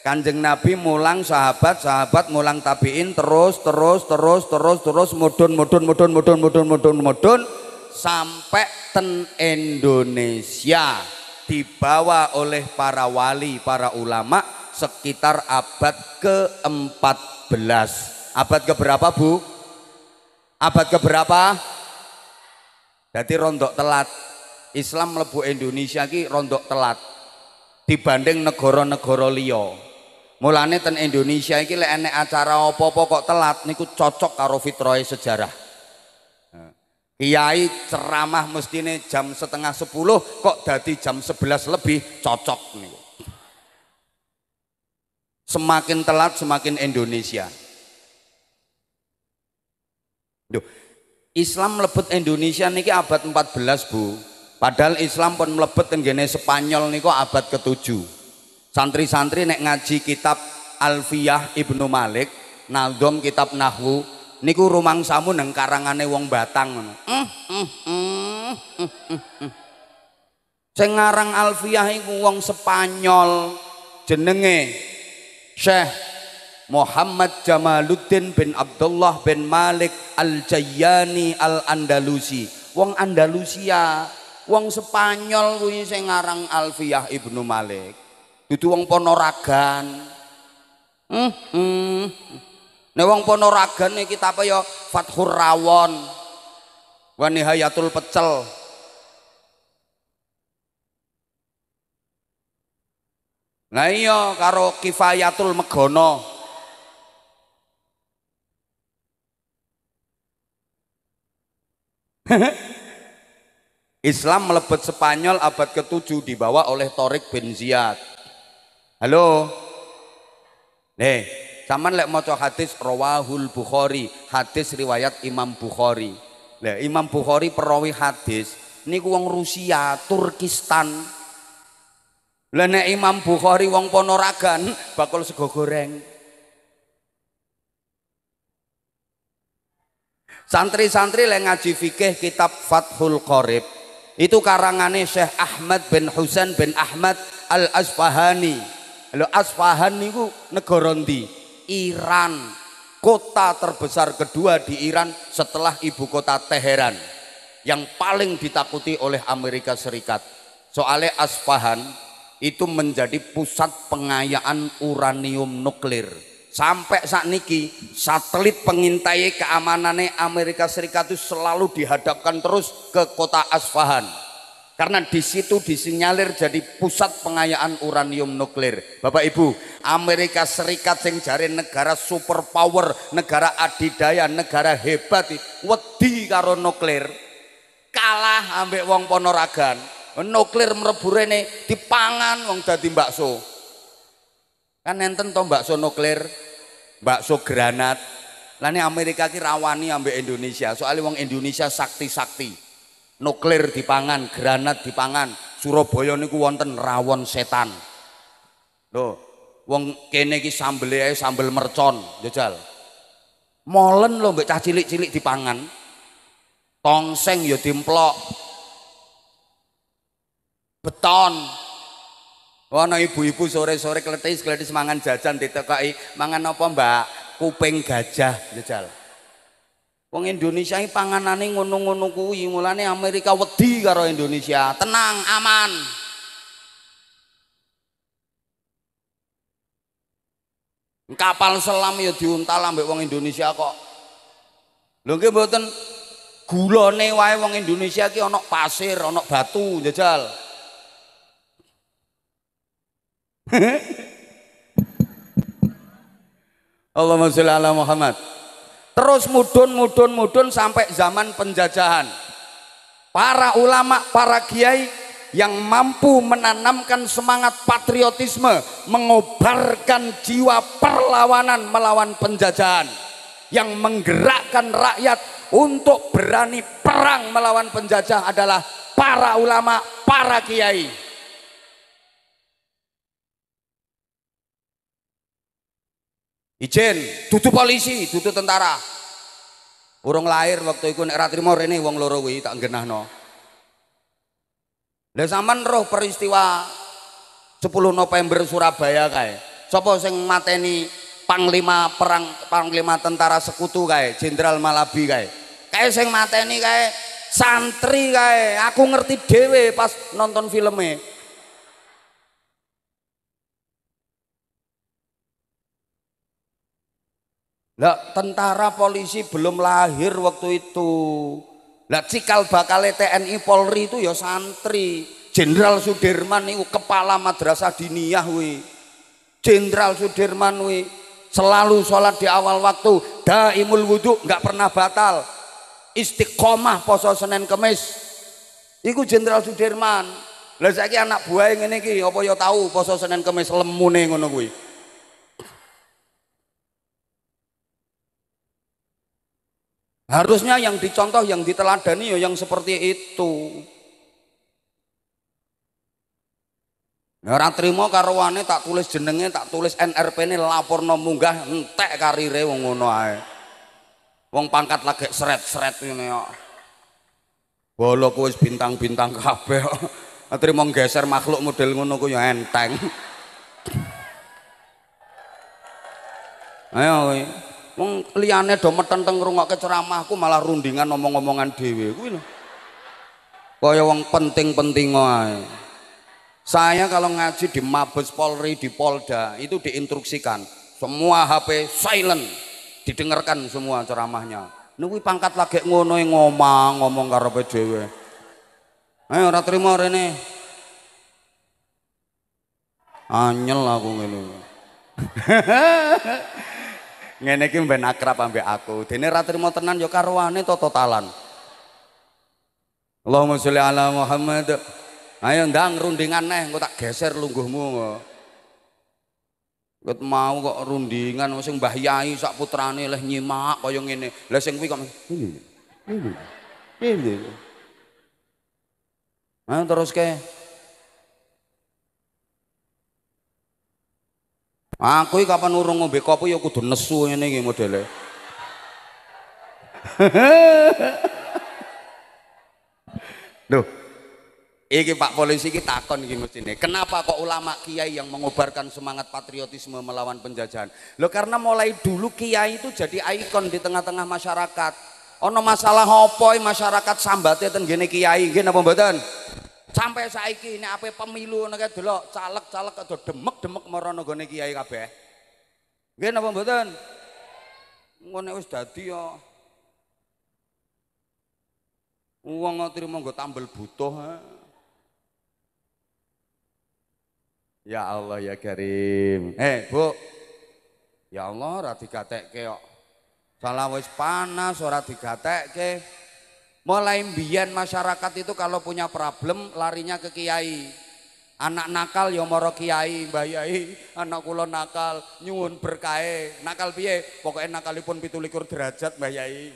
Kanjeng Nabi mulang sahabat, sahabat mulang tabiin terus terus terus terus terus mudun mudun mudun mudun mudun mudun mudun sampai ten Indonesia dibawa oleh para wali, para ulama sekitar abad ke-14. Abad ke berapa, Bu? Abad ke berapa? Jadi rondok telat. Islam mlebu Indonesia ki rondok telat dibanding negara-negara liya. Mulane ten Indonesia iki lek enek acara apa-apa kok telat niku cocok karo fitrahe sejarah. Nah, kiai ceramah mestine jam setengah sepuluh kok dadi jam sebelas lebih cocok niku. Semakin telat semakin Indonesia. Duh, Islam melebut Indonesia niki abad 14 bu. Padahal Islam pun melebet tenggene Spanyol niku abad ke ketujuh. Santri-santri nek ngaji kitab Alfiyah Ibnu Malik, nazom kitab Nahwu, niku rumangsamu neng karangane wong Batang ngono. Mm, mm, mm, Sing ngarang Alfiyah iku wong Spanyol jenenge Syekh Muhammad Jamaluddin bin Abdullah bin Malik Al-Jayyani Al-Andalusi. Wong Andalusia, wong Spanyol kuwi sing ngarang Alfiyah Ibnu Malik. Itu wong ponoragan, Hmm, hmm. ponoragan wong kita apa yo ya Fathur Rawon. Wa Pecel. Nah iya karo Kifayatul Megono. Islam melebet Spanyol abad ke-7 dibawa oleh Torik bin Ziyad. Halo? Nih, zaman lek maca hadis rawahul Bukhari, hadis riwayat Imam Bukhari. Lek Imam Bukhari perawi hadis niku wong Rusia, Turkistan. Lah nek Imam Bukhari wong Ponoragan bakul sego goreng. Santri-santri lek ngaji fikih kitab Fathul Qorib. Itu karangane Syekh Ahmad bin Husain bin Ahmad Al-Asfahani. Lo Asfahan niku negara ndi? Iran. Kota terbesar kedua di Iran setelah ibu kota Teheran yang paling ditakuti oleh Amerika Serikat. Soalnya Asfahan itu menjadi pusat pengayaan uranium nuklir. Sampai saat niki satelit pengintai keamanannya Amerika Serikat itu selalu dihadapkan terus ke kota Asfahan. Karena di situ disinyalir jadi pusat pengayaan uranium nuklir. Bapak Ibu, Amerika Serikat yang jare negara superpower, negara adidaya, negara hebat, wedi karo nuklir. Kalah ambek wong Ponoragan. Nuklir mlebu rene dipangan wong jadi bakso. Kan enten to bakso nuklir, bakso granat. Lah Amerika ki rawani ambek Indonesia, soalnya wong Indonesia sakti-sakti. Nuklir dipangan, granat dipangan. Surabaya niku wonten rawon setan. Loh, wong kene iki sambel ae sambel mercon, jajal. Molen lho mbek cah cilik-cilik dipangan. Tongseng ya dimplok. Beton. Ana ibu-ibu sore-sore kletis-kletis mangan jajan ditekoki, mangan apa, Mbak? Kuping gajah, jajal. Wong Indonesia ini panganan ini ngono-ngono kuwi, mulane Amerika wedi karo Indonesia. Tenang, aman. Kapal selam ya diuntal ambek wong Indonesia kok. Lho nggih mboten gulane wae wong Indonesia ki ana pasir, ana batu jajal. Allahumma sholli ala Muhammad. Terus mudun, mudun, mudun sampai zaman penjajahan. Para ulama, para kiai yang mampu menanamkan semangat patriotisme, mengobarkan jiwa perlawanan melawan penjajahan, yang menggerakkan rakyat untuk berani perang melawan penjajah adalah para ulama, para kiai. Ijen tutup polisi, tutup tentara. Urung lahir waktu ikut nek ra rene wong loro kuwi tak genahno. Lah sampean roh peristiwa 10 November Surabaya kae. Sapa sing mateni panglima perang panglima tentara sekutu kae, Jenderal Malabi kae. Kae sing mateni kae santri kae. Aku ngerti dhewe pas nonton filme. Lah tentara polisi belum lahir waktu itu. Lah cikal bakal TNI Polri itu ya santri. Jenderal Sudirman itu kepala madrasah diniyah kuwi. Jenderal Sudirman kuwi selalu sholat di awal waktu, daimul wudhu nggak pernah batal. Istiqomah poso Senin Kemis. Iku Jenderal Sudirman. Lah saiki anak buah ngene iki apa ya tahu poso Senin Kemis lemune ngono kuwi. Harusnya yang dicontoh, yang diteladani ya, yang seperti itu. Ora trimo karuane tak tulis jenenge, tak tulis NRP-ne laporno munggah entek karire wong ngono ae. Wong pangkat lagi seret-seret ngene kok. Bolo wis bintang-bintang kabeh kok. Trimo geser makhluk model ngono ku ya enteng. Ayo kowe. Wong liyane do metenteng ngrungokke ceramahku malah rundingan ngomong-ngomongan dhewe kuwi lho. Kaya wong penting-penting wae. Saya kalau ngaji di Mabes Polri di Polda itu diinstruksikan semua HP silent didengarkan semua ceramahnya. Nunggu pangkat lagi ngono ngomong ngomong karo dhewe. Ayo ora trimo rene. Anyel aku ngene. Ngene iki ben akrab ambek aku. Dene ra trimo tenan ya karuane to totalan. Allahumma sholli ala Muhammad. Ayo ndang rundingan neh engko tak geser lungguhmu. Kut mau kok rundingan sing Mbah Yai sak putrane leh nyimak kaya ngene. Lah sing kuwi kok ini. Ini. Ini. terus ke Aku iki kapan urung ngombe kopi ya kudu nesu ngene iki modele. Duh. Iki Pak Polisi iki takon iki mestine. Kenapa kok ulama kiai yang mengobarkan semangat patriotisme melawan penjajahan? Loh karena mulai dulu kiai itu jadi ikon di tengah-tengah masyarakat. Ono masalah apa masyarakat sambate ten gene kiai, gene apa mboten? Sampai saiki ini ape pemilu nek dulu caleg-caleg atau demek-demek marana goni kiai kabe Nggih napa mboten? Ngene wis dadi ya. Wong trimo nggo tambel butuh. Ya Allah ya Karim. Eh, hey, Bu. Ya Allah ora digatekke kok. Salah wis panas ora digatekke. Mulai mbiyen masyarakat itu kalau punya problem larinya ke kiai. Anak nakal ya moro kiai, Mbah anak kula nakal, nyuwun berkahe. Nakal piye? Pokoke nakalipun 17 derajat Mbah Yai.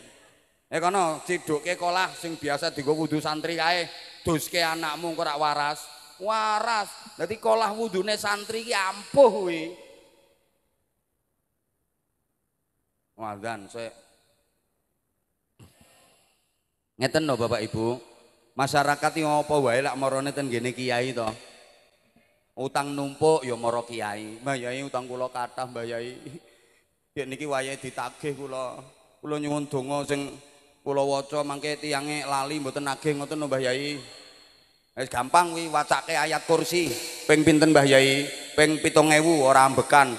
Eh kono ciduke kolah sing biasa dienggo wudu santri kae. Duske anakmu engko waras. Waras. Dadi kolah wudune santri ki ampuh kuwi. Wadan saya Ngeten no Bapak Ibu, masyarakat yang apa wae lak marane ten gene kiai to. Utang numpuk ya mara kiai. Mbah Yai utang kula kathah Mbah Yai. Yen niki wayahe ditagih kula. Kula nyuwun donga sing kula waca mangke tiyange lali mboten nagih ngoten no Mbah Yai. Wis gampang kuwi wacake ayat kursi. Ping pinten Mbah Yai? Ping 7000 ora ambekan.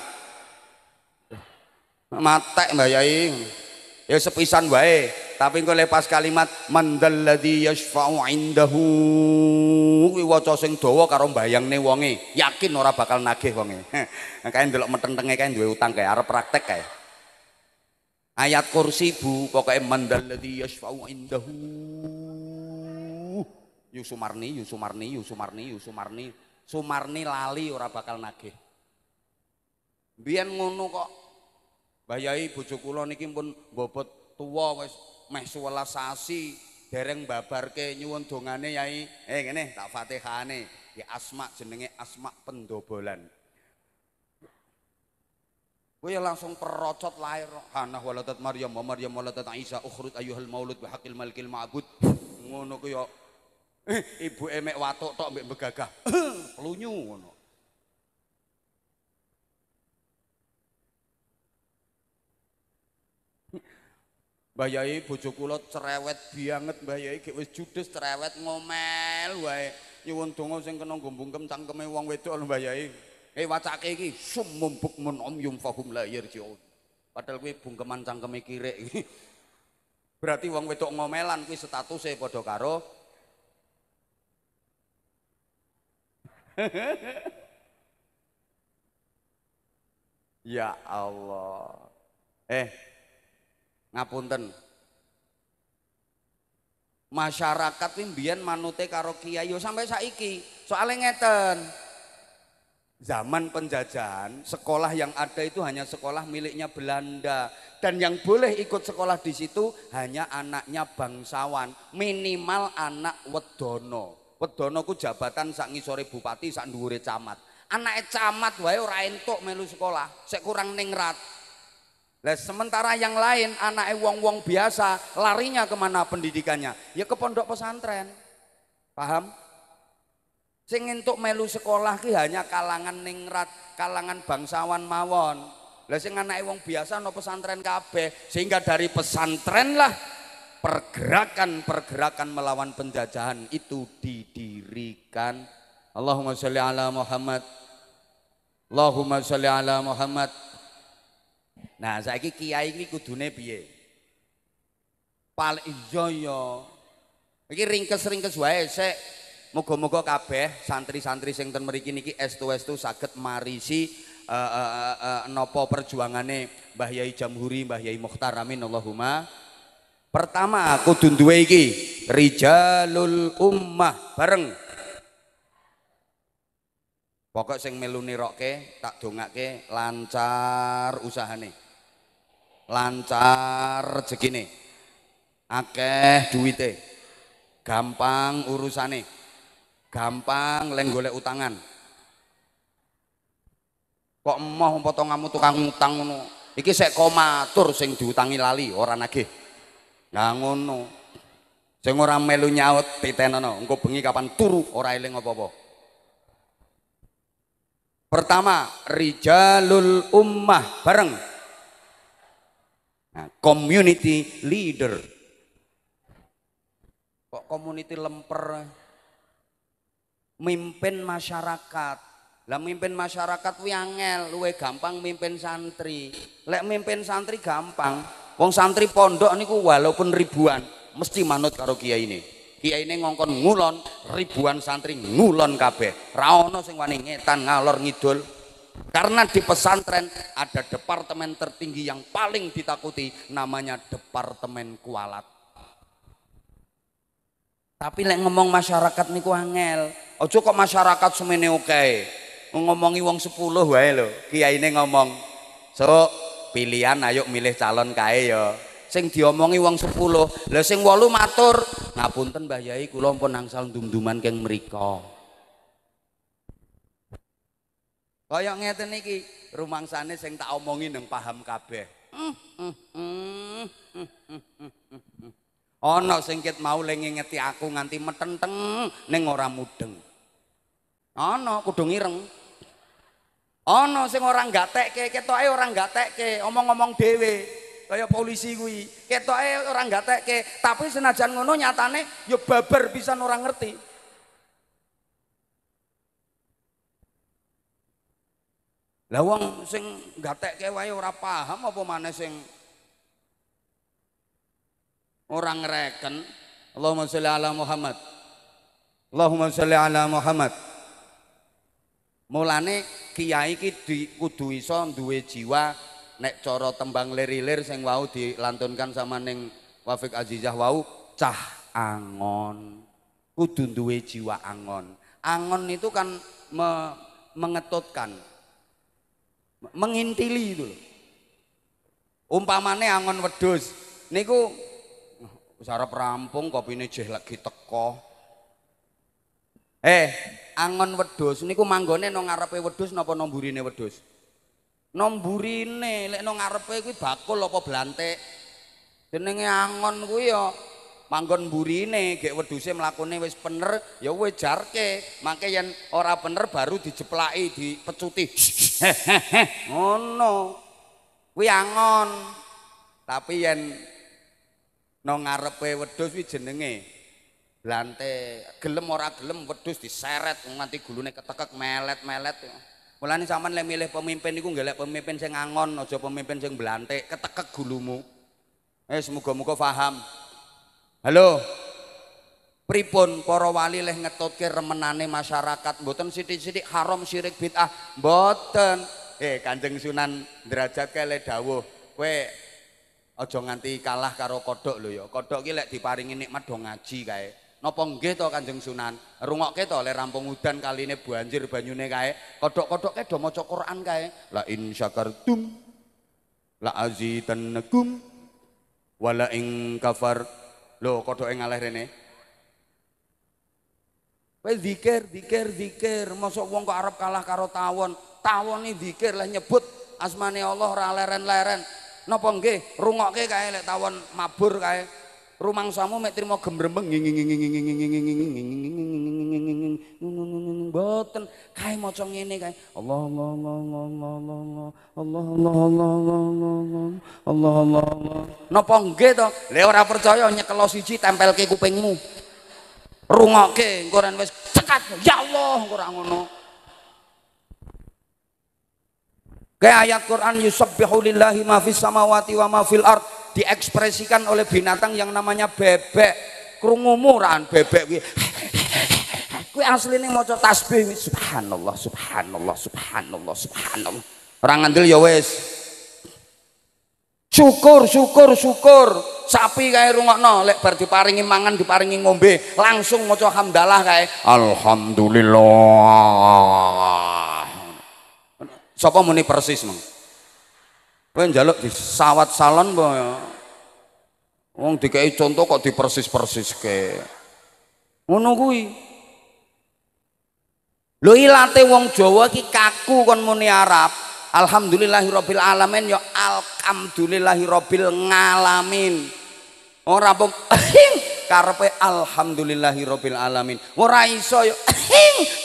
Matek Mbah Yai. Ya sepisan wae tapi engko lepas kalimat mandalladzi yashfa'u indahu kuwi waca sing dawa karo mbayangne wonge yakin ora bakal nagih wonge kae ndelok meteng-tenge kae duwe utang kae arep praktek kae ayat kursi bu pokoknya mandalladzi yashfa'u indahu Yusumarni, Yusumarni, Yusumarni, Yusumarni, Sumarni lali ora bakal nagih. Biyen ngono kok. bayai bojo kula niki pun bobot tua wis meh 11 sasi dereng ke nyuwun dongane Yai. Eh ngene tak fatihane Ya asma jenenge asma pendobolan. Gue ya langsung perocot lahir. Hana walatat Maryam wa Maryam walatat Isa ukhrut ayuhal maulud bihaqil malikil ma'bud. Ngono kuyo. Ya. Eh, Ibu emek watok tok mbek begagah. Lunyu ngono. Mbah Yai bojo kula cerewet banget Mbah Yai gek wis judes cerewet ngomel wae. Nyuwun donga sing kena nggo bungkem cangkeme wong wedok lho Mbah Yai. Eh wacake iki sum mumpuk mun om yum fahum la yarjiun. Padahal kuwi bungkeman cangkeme kirek iki. Berarti wong wedok ngomelan kuwi statuse padha karo Ya Allah. Eh, Ngapunten. Masyarakat pimbian manute karo kiai sampai saiki. Soalnya ngeten. Zaman penjajahan, sekolah yang ada itu hanya sekolah miliknya Belanda dan yang boleh ikut sekolah di situ hanya anaknya bangsawan, minimal anak wedono. Wedono ku jabatan sak ngisore bupati, sak camat. Anake camat wae ora entuk melu sekolah, sek kurang ningrat. Nah, sementara yang lain anak wong-wong biasa larinya kemana pendidikannya? Ya ke pondok pesantren. Paham? Sing untuk melu sekolah ki hanya kalangan ningrat, kalangan bangsawan mawon. Lah sing anak wong biasa no pesantren kabeh, sehingga dari pesantren lah pergerakan-pergerakan melawan penjajahan itu didirikan. Allahumma sholli ala Muhammad. Allahumma sholli ala Muhammad. Nah, saya ki kiai ini kudune biye. Pal iya ya. ringkes-ringkes wae Saya Muga-muga kabeh santri-santri sing ten meriki niki s tu saged marisi uh, uh, uh, nopo perjuangane Mbah Yai Jamhuri, Mbah Yai Mukhtar. Amin Allahumma. Pertama aku duwe iki rijalul ummah bareng Pokok sing melu nirokke tak ke lancar usahane lancar rezekine akeh duite, gampang urusane gampang lenggolek utangan kok mau potong kamu tukang utang ngono iki sek komatur sing diutangi lali orang nake. nah ngono sing ora melu nyaut titenono engko bengi kapan turu ora eling apa-apa Pertama, rijalul ummah bareng Nah, community leader. Kok community lemper? Mimpin masyarakat. Lah mimpin masyarakat kuwi angel, luwe gampang mimpin santri. Lek mimpin santri gampang. Wong santri pondok niku walaupun ribuan mesti manut karo kiai ini. Kiai ini ngongkon ngulon, ribuan santri ngulon kabeh. Ra ono sing wani ngetan ngalor ngidul. Karena di pesantren ada departemen tertinggi yang paling ditakuti namanya departemen kualat. Tapi lek ngomong masyarakat niku angel. Ojo kok masyarakat semene oke. Ngomongi wong 10 wae lho. Kiyaine ngomong, So, pilihan ayo milih calon kae yo. Sing diomongi wong 10. Lah sing 8 matur, "Ngapunten Mbah Yai, kula pun angsal dum-duman keng mriku." kaya ngeten iki rumangsane sing tak omongi nang paham kabeh ana sing ket mau ngingeti aku nganti metenteng ning ora mudeng ana kudung ireng ana sing ora gatekke ketoke ora gatekke omong-omong dhewe kaya polisi kuwi ketoke ora gatekke tapi senajan ngono nyatane ya babar pisan ora ngerti Lah wong sing gatekke wae ora paham apa maneh sing orang ngreken. Allahumma sholli ala Muhammad. Allahumma sholli ala Muhammad. Mulane kiai iki di, kudu iso duwe jiwa nek cara tembang lirilir sing wau dilantunkan sama ning Wafiq Azizah wau cah angon. Kudu duwe jiwa angon. Angon itu kan me, mengetutkan mengintili itu loh. Umpamane angon wedhus. Niku sarap rampung kopine jeh lagi teko. Eh, angon wedhus niku manggone nang ngarepe wedhus napa nang mburine wedhus? Nang mburine, lek nang ngarepe kuwi bakul apa blantek? Jenenge angon kuwi ya panggon burine gek weduse mlakune wis pener ya kowe jarke mangke yen ora pener baru dijeplaki dipecuti ngono kuwi angon tapi yen nang ngarepe wedhus kuwi jenenge lante gelem ora gelem wedhus diseret nganti gulune ketekek melet-melet mulane sampean lek milih pemimpin iku golek pemimpin sing angon aja pemimpin sing blantek ketekek gulumu eh semoga-moga paham Halo. Pripun para wali leh ngetutke remenane masyarakat mboten sithik-sithik haram syirik bid'ah mboten. Eh Kanjeng Sunan Derajat kele dawuh, kowe aja nganti kalah karo kodhok lho ya. Kodhok ki lek diparingi nikmat do ngaji kae. Napa nggih to Kanjeng Sunan? Rungokke to le rampung udan kaline banjir banyune kodok Kodhok-kodhoke do maca Quran kae. La in syakartum la azidannakum wala in kafar Loh, kodok yang ngalih rene. Wes zikir, zikir, zikir. Masuk wong kok Arab kalah karo tawon. Tawon ini zikir lah nyebut asmane Allah ra leren-leren. Napa nggih? Rungokke kae lek tawon mabur kae rumang samu mek trimo gembrembeng boten kae maca ngene kae Allah Allah Allah Allah Allah Allah Allah Allah Allah Allah napa nggih to le ora percaya nyekelo siji tempelke kupingmu rungokke engko wis cekat ya Allah ora ngono Kayak ayat Quran yusabbihu lillahi ma fis samawati wa ma fil diekspresikan oleh binatang yang namanya bebek krungu murahan bebek kuwi asli mau coba tasbih subhanallah subhanallah subhanallah subhanallah orang andil ya wis syukur syukur syukur sapi rungok no lek bar diparingi mangan diparingi ngombe langsung coba hamdalah kayak, alhamdulillah sapa muni persis mong Kowe njaluk di sawat salon apa ya? Wong dikei contoh kok dipersis-persiske. Ngono kuwi. Lho ilate wong Jawa ki kaku kon muni Arab. Alhamdulillahirabbil alamin ya alhamdulillahirabbil ngalamin. Ora pok karepe alhamdulillahirabbil alamin. Ora iso ya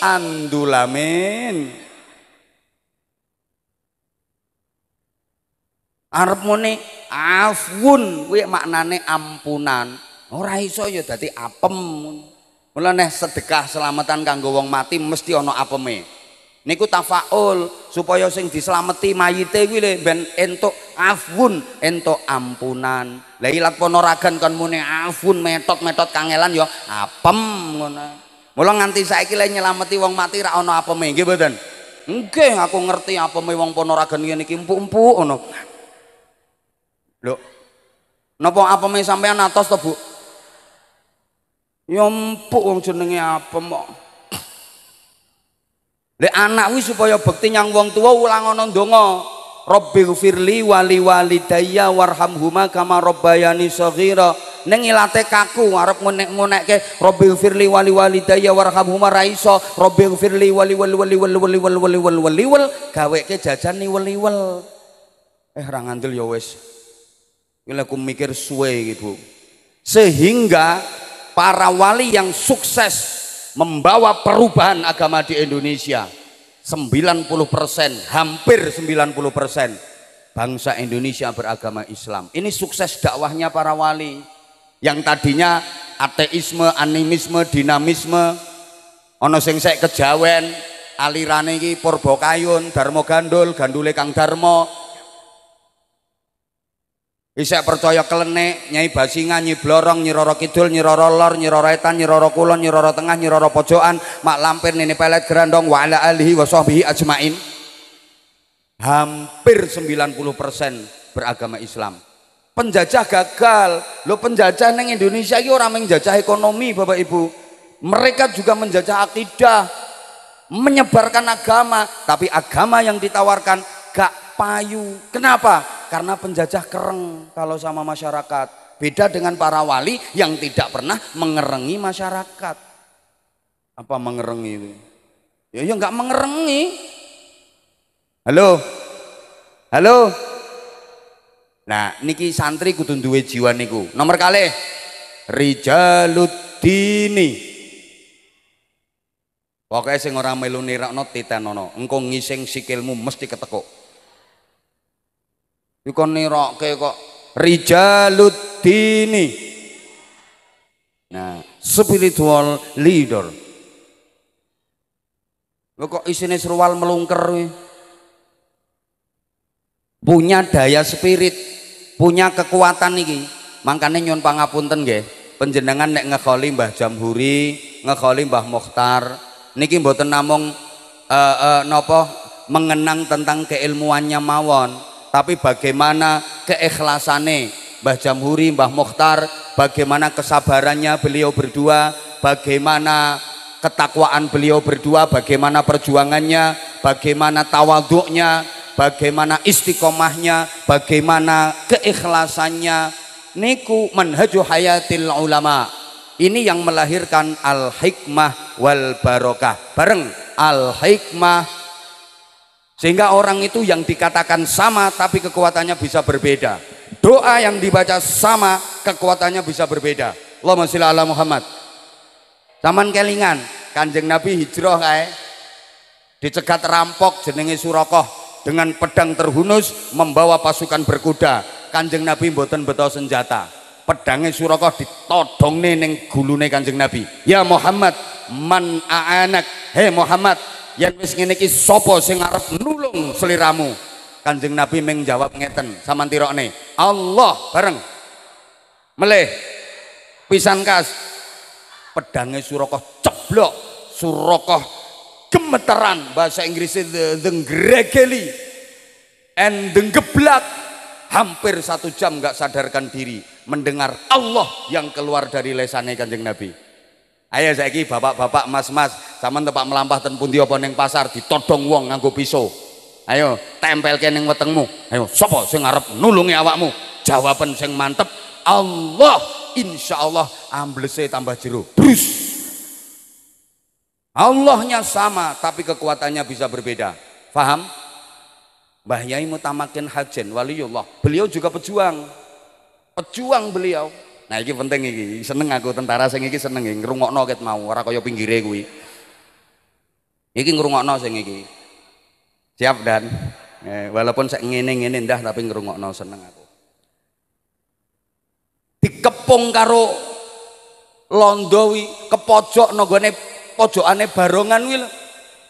andulamin. Arab muni afun kuwi maknane ampunan. Ora iso ya dadi apem. Mula neh sedekah selamatan kanggo wong mati mesti ana apeme. Niku tafaul supaya sing dislameti mayite kuwi le ben entuk afun, entuk ampunan. Lah ilat ponoragan kon muni afun metot-metot kangelan ya apem ngono. Mula nganti saiki le nyelameti wong mati ra ana apeme nggih mboten? Nggih aku ngerti apeme wong ponoragan ngene iki empuk-empuk ngono. Lho. Napa apeme sampean atos to, Bu? Ya empuk wong jenenge apem kok. Lek anak kuwi supaya bekti nyang wong tuwa ana ndonga. Rabbighfirli wali walidayya warhamhuma kama rabbayani shaghira. ning ilate kaku arep ngunek-ngunekke Firli wali walidayya warhamhuma raiso, iso Firli wali wali wali wali wali wali wali wali wali gaweke jajan ni wali wali, eh ra ngandel ya wis Kira aku mikir suwe gitu. Sehingga para wali yang sukses membawa perubahan agama di Indonesia 90% hampir 90% bangsa Indonesia beragama Islam ini sukses dakwahnya para wali yang tadinya ateisme, animisme, dinamisme ono sing sek kejawen alirane iki Porbokayun, Darmo Gandul, Gandule Kang Darmo bisa percaya kelenek, nyai basingan, nyi blorong, nyi roro kidul, nyi roro lor, nyi roro etan, nyi roro kulon, nyi roro tengah, nyi roro pojokan, mak lampir, nini pelet, gerandong, wa ala alihi wa sahbihi ajmain. Hampir 90% beragama Islam. Penjajah gagal. Lo penjajah neng Indonesia ini orang menjajah ekonomi, Bapak Ibu. Mereka juga menjajah akidah, menyebarkan agama, tapi agama yang ditawarkan gak payu. Kenapa? Karena penjajah kereng kalau sama masyarakat. Beda dengan para wali yang tidak pernah mengerengi masyarakat. Apa mengerengi itu? Ya, ya nggak mengerengi. Halo? Halo? Nah, niki santri kudu duwe jiwa niku. Nomor kali Rijaluddini. Pokoknya sing ora melu nirakno titenono, engko ngising sikilmu mesti ketekuk iku niroke kok rijaluddini nah spiritual leader kok isine serwal melungker punya daya spirit punya kekuatan iki makanya nyun pangapunten nggih penjenengan nek ngekholi Mbah Jamhuri ngekholi Mbah Mukhtar niki mboten namung uh, eh, uh, eh, nopo mengenang tentang keilmuannya mawon tapi bagaimana keikhlasannya Mbah Jamhuri, Mbah Mokhtar bagaimana kesabarannya beliau berdua, bagaimana ketakwaan beliau berdua, bagaimana perjuangannya, bagaimana tawaduknya, bagaimana istiqomahnya, bagaimana keikhlasannya. Niku manhaju hayatil ulama. Ini yang melahirkan al-hikmah wal barokah. Bareng al-hikmah sehingga orang itu yang dikatakan sama tapi kekuatannya bisa berbeda. Doa yang dibaca sama kekuatannya bisa berbeda. Allahumma sholli ala Muhammad. Taman kelingan, Kanjeng Nabi hijrah kae. Dicegat rampok jenenge Surakoh dengan pedang terhunus membawa pasukan berkuda. Kanjeng Nabi mboten beto senjata. Pedangnya Surakoh neng neng gulune Kanjeng Nabi. Ya Muhammad, man aanak. Hei Muhammad, yang wis ngene iki sapa sing arep nulung seliramu Kanjeng Nabi ming jawab ngeten sampean tirokne Allah bareng meleh pisan kas pedange Surakoh ceblok Surakoh gemeteran bahasa Inggris the gregeli and the geblak hampir satu jam nggak sadarkan diri mendengar Allah yang keluar dari lesannya kanjeng Nabi Ayo saiki bapak-bapak, mas-mas, sampean tempat melampah ten pundi apa ning pasar ditodong wong nganggo pisau. Ayo tempelke ning wetengmu. Ayo sapa sing arep nulungi awakmu? Jawaban sing mantep Allah insya insyaallah amblese tambah jero. Brus. Allahnya sama tapi kekuatannya bisa berbeda. Faham? Mbah Yai Mutamakin Hajen Waliullah. Beliau juga pejuang. Pejuang beliau. Nah iki penting iki, seneng aku tentara sing iki seneng iki ngrungokno ket mau, ora kaya pinggire kuwi. Iki ngrungokno sing iki. Siap dan eh, walaupun sek ngene-ngene ndah tapi ngrungokno seneng aku. Dikepung karo londowi kepojok nggone pojokane barongan kuwi.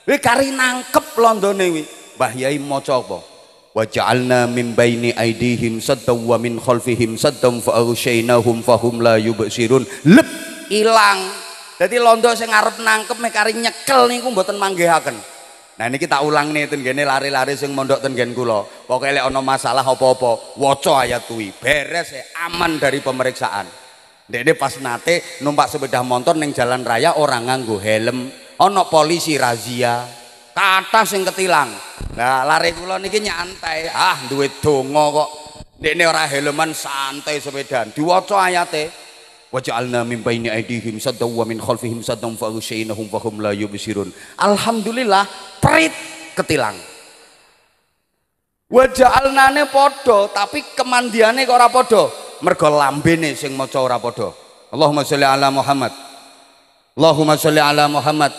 wi kari nangkep londone kuwi. Mbah Yai maca apa? وجعلنا من بين أيديهم سدا ومن خلفهم سدا فأغشيناهم hum لا يبصرون lep hilang jadi londo sing ngarep nangkep mek kari nyekel niku mboten manggihaken nah ini kita ulang nih ten gene lari-lari sing mondok ten gen kula pokoke lek ana masalah apa-apa waca ayat kuwi beres ya aman dari pemeriksaan Dede pas nate numpak sepeda motor neng jalan raya orang nganggo helm, ono polisi razia, Kathah sing ketilang. Nah, lari kula niki nyantai. Ah, duwe donga kok. Dekne ora heleman santai sepedaan. Diwaca ayate. Waja'alna min baini aidihim saddaw wa min khalfihim saddaw fa husyainahum fa hum la yubsirun. Alhamdulillah perit ketilang. Waja'alnane padha tapi kemandiane kok ora padha. Mergo lambene sing maca ora padha. Allahumma sholli ala Muhammad. Allahumma sholli ala Muhammad.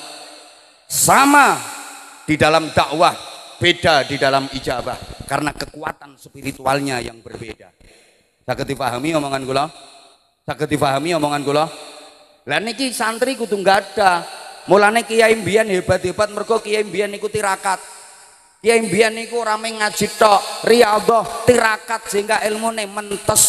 Sama di dalam dakwah, beda di dalam ijabah karena kekuatan spiritualnya yang berbeda. Sakit dipahami omongan tak Sakit dipahami omongan gula Lah niki santri kudu ada Mulane Kiai mbian hebat-hebat mergo Kiai mbian niku tirakat. Kiai mbian niku rame ngaji tok, riyadhah, tirakat sehingga ilmu ne mentes.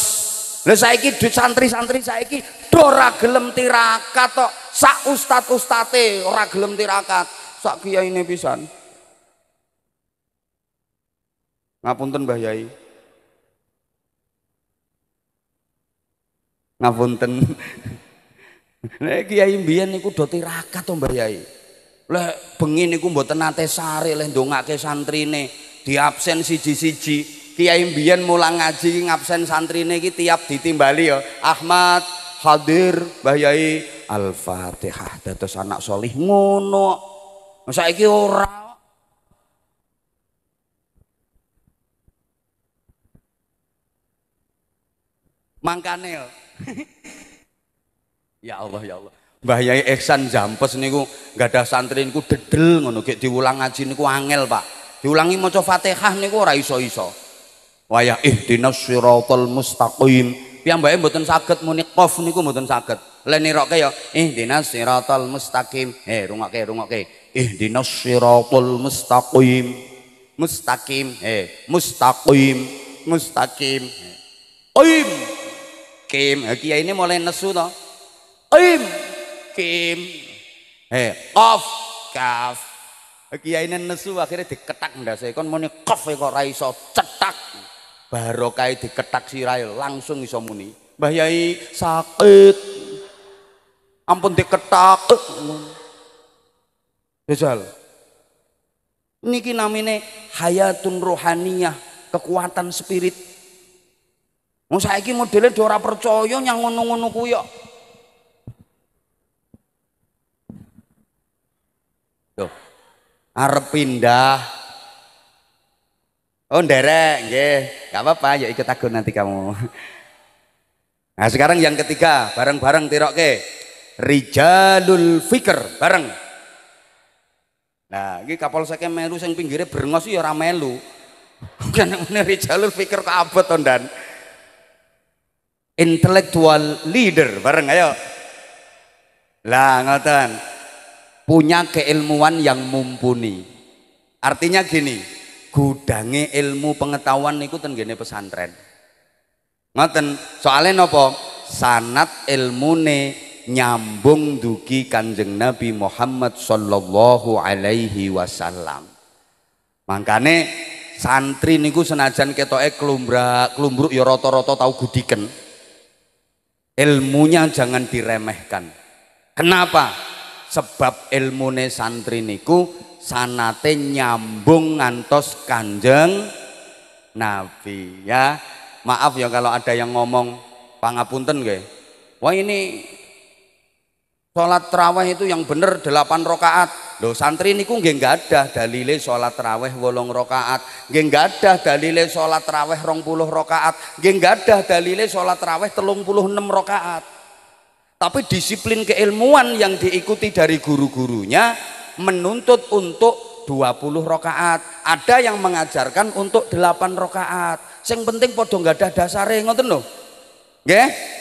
Lah saiki santri-santri saiki do ora gelem tirakat tok, sak ustad-ustate ora gelem tirakat sak ini pisan. Ngapunten Mbah Yai. Ngapunten. Nek kiai mbiyen niku do tirakat to Mbah Yai. Lek bengi niku mboten nate sare lek ndongake santrine absen siji-siji. Kiai mbiyen mulang ngaji ngabsen santrine iki tiap ditimbali ya. Ahmad hadir Mbah Yai Al-Fatihah dados anak solih ngono masa nah, iki ora. Mangkane. ya Allah ya Allah. Mbah Yai Ihsan Jampes niku santri niku dedel ngono gek diulang ngaji niku angel, Pak. Diulangi maca Fatihah niku ora iso-iso. Waya ihdinas siratal mustaqim. Piyambake mboten saged muni qaf niku mboten saged. Lene roke ya ihdinas siratal mustaqim. Eh rungokke rungokke ihdinas siratal mustaqim mustaqim eh mustaqim mustaqim qim kim nah, kiai ini mulai nesu toh qim kim eh qaf kaf nah, kiai ini nesu akhirnya diketak ndase kon muni qaf e kok ra iso cetak barokai e diketak sirai e, langsung iso muni mbah yai sakit ampun diketak Misal niki namine hayatun rohaniyah, kekuatan spirit. Wong saiki modele ora percaya yang ngono-ngono kuwi kok. Yo. Arep pindah. Oh nderek nggih, enggak apa-apa yuk ikut aku nanti kamu. Nah sekarang yang ketiga, bareng-bareng ke, Rijalul Fikr, bareng. Nah, kapal saya melu sing pinggirnya, berengos ya orang melu. Kan yang menerima jalur pikir ke tuh Dan. Intellectual leader bareng ayo. Lah ngoten. Punya keilmuan yang mumpuni. Artinya gini, gudangi ilmu pengetahuan niku ten gini pesantren. Ngoten, soalnya nopo? Sanat ilmu ilmune nyambung dugi Kanjeng Nabi Muhammad sallallahu alaihi wasallam. Mangkane santri niku senajan ketoke kelumbra kelumbruk ya rata-rata tau gudiken. Ilmunya jangan diremehkan. Kenapa? Sebab ilmune santri niku sanate nyambung ngantos Kanjeng Nabi ya. Maaf ya kalau ada yang ngomong pangapunten nggih. Wah ini Sholat terawih itu yang benar delapan rokaat. lho santri niku nggih ada dalile sholat terawih wolong rokaat. Nggih ada dalile sholat terawih rong puluh rokaat. Nggih ada dalile sholat terawih telung puluh enam rokaat. Tapi disiplin keilmuan yang diikuti dari guru-gurunya menuntut untuk dua puluh rokaat. Ada yang mengajarkan untuk delapan rokaat. Yang penting podong nggak ada yang ngoten lho. Nggih?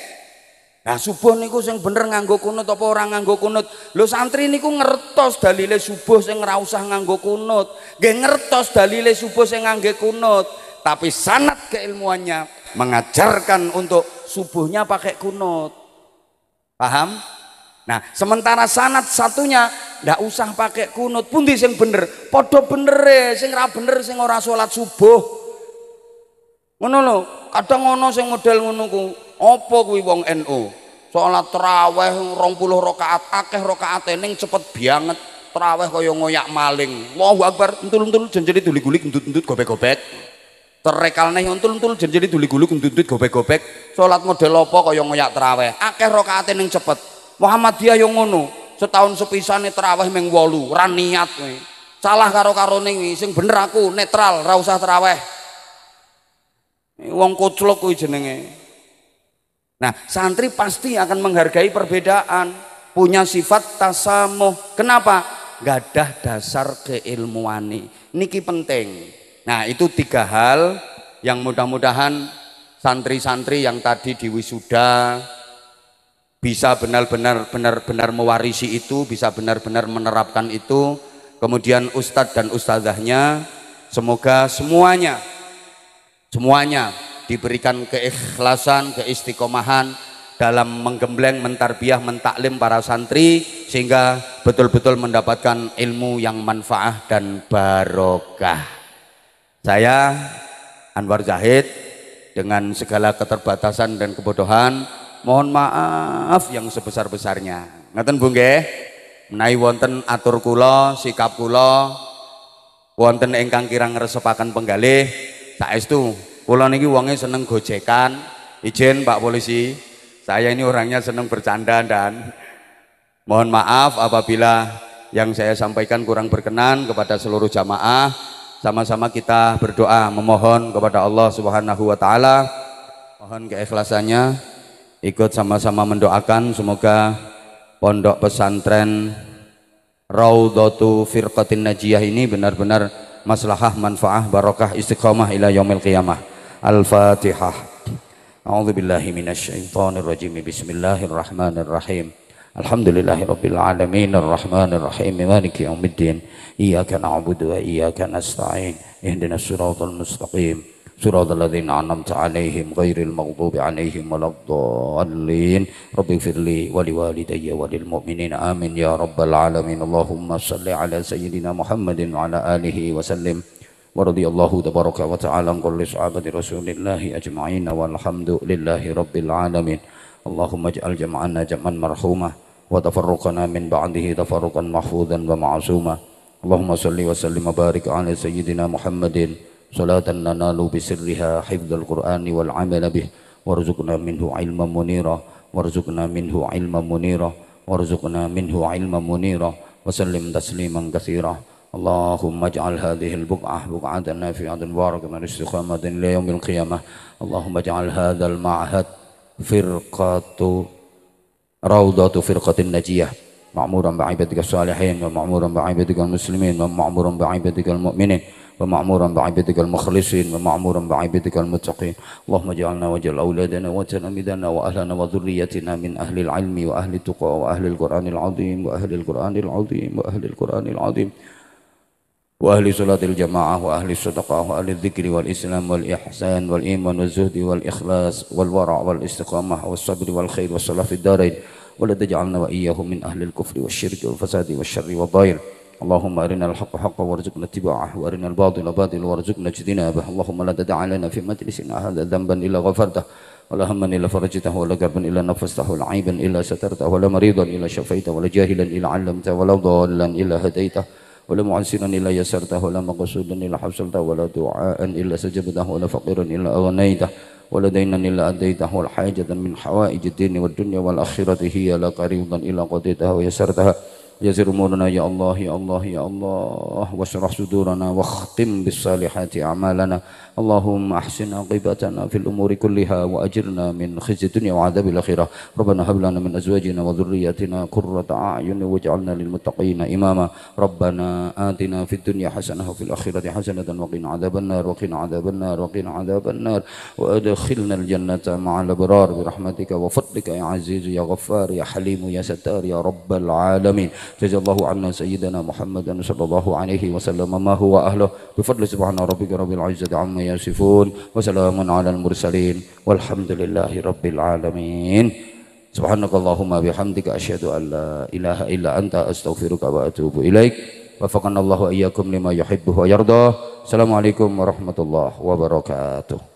Nah subuh niku sing bener nganggo kunut apa orang nganggo kunut. Lho santri niku ngertos dalile subuh sing ora usah nganggo kunut. Nggih ngertos dalile subuh sing nganggo kunut, tapi sanat keilmuannya mengajarkan untuk subuhnya pakai kunut. Paham? Nah, sementara sanat satunya ndak usah pakai kunut. Pundi sing bener? Padha bener sing ora bener sing ora salat subuh ngono lho kadang ngono sing model ngono ku apa kuwi wong NU NO? salat traweh 20 rakaat akeh rakaate ning cepet banget traweh kaya ngoyak maling Allahu akbar entul-entul jenjeli duli-gulik entut endut gobek-gobek terekalne entul-entul jenjeli duli-gulik entut endut gobek-gobek salat model apa kaya ngoyak traweh akeh rakaate ning cepet Muhammadiyah yang ngono setahun sepisane traweh ming 8 ra niat salah karo karone sing bener aku netral ra usah traweh Wong koclok kuwi jenenge. Nah, santri pasti akan menghargai perbedaan, punya sifat tasamuh. Kenapa? Gadah dasar keilmuani. Niki penting. Nah, itu tiga hal yang mudah-mudahan santri-santri yang tadi di wisuda bisa benar-benar benar-benar mewarisi itu, bisa benar-benar menerapkan itu. Kemudian ustadz dan ustazahnya, semoga semuanya Semuanya diberikan keikhlasan, keistiqomahan dalam menggembleng, mentarbiah, mentaklim para santri sehingga betul-betul mendapatkan ilmu yang manfaah dan barokah. Saya Anwar Zahid dengan segala keterbatasan dan kebodohan mohon maaf yang sebesar-besarnya. Ngeten Bung nggih. menai wonten atur kula, sikap kula wonten engkang kirang resepakan penggalih tak es tuh pulang niki uangnya seneng gojekan izin Pak Polisi saya ini orangnya seneng bercanda dan mohon maaf apabila yang saya sampaikan kurang berkenan kepada seluruh jamaah sama-sama kita berdoa memohon kepada Allah Subhanahu wa taala mohon keikhlasannya ikut sama-sama mendoakan semoga pondok pesantren Raudhatu Firqatin Najiyah ini benar-benar maslahah manfaah barokah istiqomah ila yaumil qiyamah al-fatihah a'udzu billahi minasyaitonir rajim bismillahirrahmanirrahim Alhamdulillahi Rabbil Alamin Ar-Rahmanir Rahim Maliki Yawmiddin Iyaka na'budu wa iyaka nasta'in Ihdinas siratal mustaqim صراط الذين أنعمت عليهم غير المغضوب عليهم ولا الضالين رب اغفر لي ولوالدي وللمؤمنين آمين يا رب العالمين اللهم صل على سيدنا محمد وعلى آله وسلم ورضي الله تبارك وتعالى عن كل صحابة رسول الله أجمعين والحمد لله رب العالمين اللهم اجعل جمعنا جمعا مرحوما وتفرقنا من بعده تفرقا محفوظا ومعصوما اللهم صل وسلم وبارك على سيدنا محمد صلاة ننال بسرها حفظ القرآن والعمل به وارزقنا منه علما منيرا وارزقنا منه علما منيرا وارزقنا منه علما منيرا وسلم تسليما كثيرا اللهم اجعل هذه البقعة بقعة نافعة مباركة من استقامة إلى يوم القيامة اللهم اجعل هذا المعهد فرقة روضة فرقة النجية معمورا بعبادك الصالحين ومعمورا بعبادك المسلمين ومعمورا بعبادك المؤمنين ومعمورا بعبادك المخلصين ومعمورا بعبادك المتقين اللهم اجعلنا واجعل أولادنا وتلاميذنا وأهلنا وذريتنا من أهل العلم وأهل التقوى وأهل القرآن العظيم وأهل القرآن العظيم وأهل القرآن العظيم وأهل صلاة الجماعة وأهل الصدقة وأهل الذكر والإسلام والإحسان والإيمان والزهد والإخلاص والورع والاستقامة والصبر والخير والصلاة في الدارين ولا تجعلنا وإياهم من أهل الكفر والشرك والفساد والشر والضير اللهم أرنا الحق حقا وارزقنا اتباعه وأرنا الباطل باطلا وارزقنا اجتنابه اللهم لا تدع لنا في مجلسنا هذا ذنبا إلا غفرته ولا هما إلا فرجته ولا كربا إلا نفسته ولا عيبا إلا سترته ولا مريضا إلا شفيته ولا جاهلا إلا علمته ولا ضالا إلا هديته ولا معسرا إلا يسرته ولا مقصودا إلا حصلته ولا دعاء إلا سجبته ولا فقيرا إلا أغنيته ولا دينا إلا أديته ولا حاجة من حوائج الدين والدنيا والآخرة هي لا قريضا إلا قضيتها ويسرتها يزر أمورنا يا الله يا الله يا الله واشرح صدورنا واختم بالصالحات أعمالنا اللهم أحسن عاقبتنا في الأمور كلها وأجرنا من خزي الدنيا وعذاب الآخرة ربنا هب لنا من أزواجنا وذرياتنا قرة أعين واجعلنا للمتقين إماما ربنا آتنا في الدنيا حسنة وفي الآخرة حسنة وقنا عذاب النار وقنا عذاب النار وقنا عذاب النار وأدخلنا الجنة مع الأبرار برحمتك وفضلك يا عزيز يا غفار يا حليم يا ستار يا رب العالمين جزا الله عنا سيدنا محمدا صلى الله عليه وسلم ما هو أهله بفضل سبحان ربك رب العزة عما amma yasifun wa salamun alal mursalin walhamdulillahi rabbil alamin subhanakallahumma bihamdika asyhadu an la ilaha illa anta astaghfiruka wa atubu ilaik wafaqanallahu iyyakum lima yuhibbu wa yardah assalamualaikum warahmatullahi wabarakatuh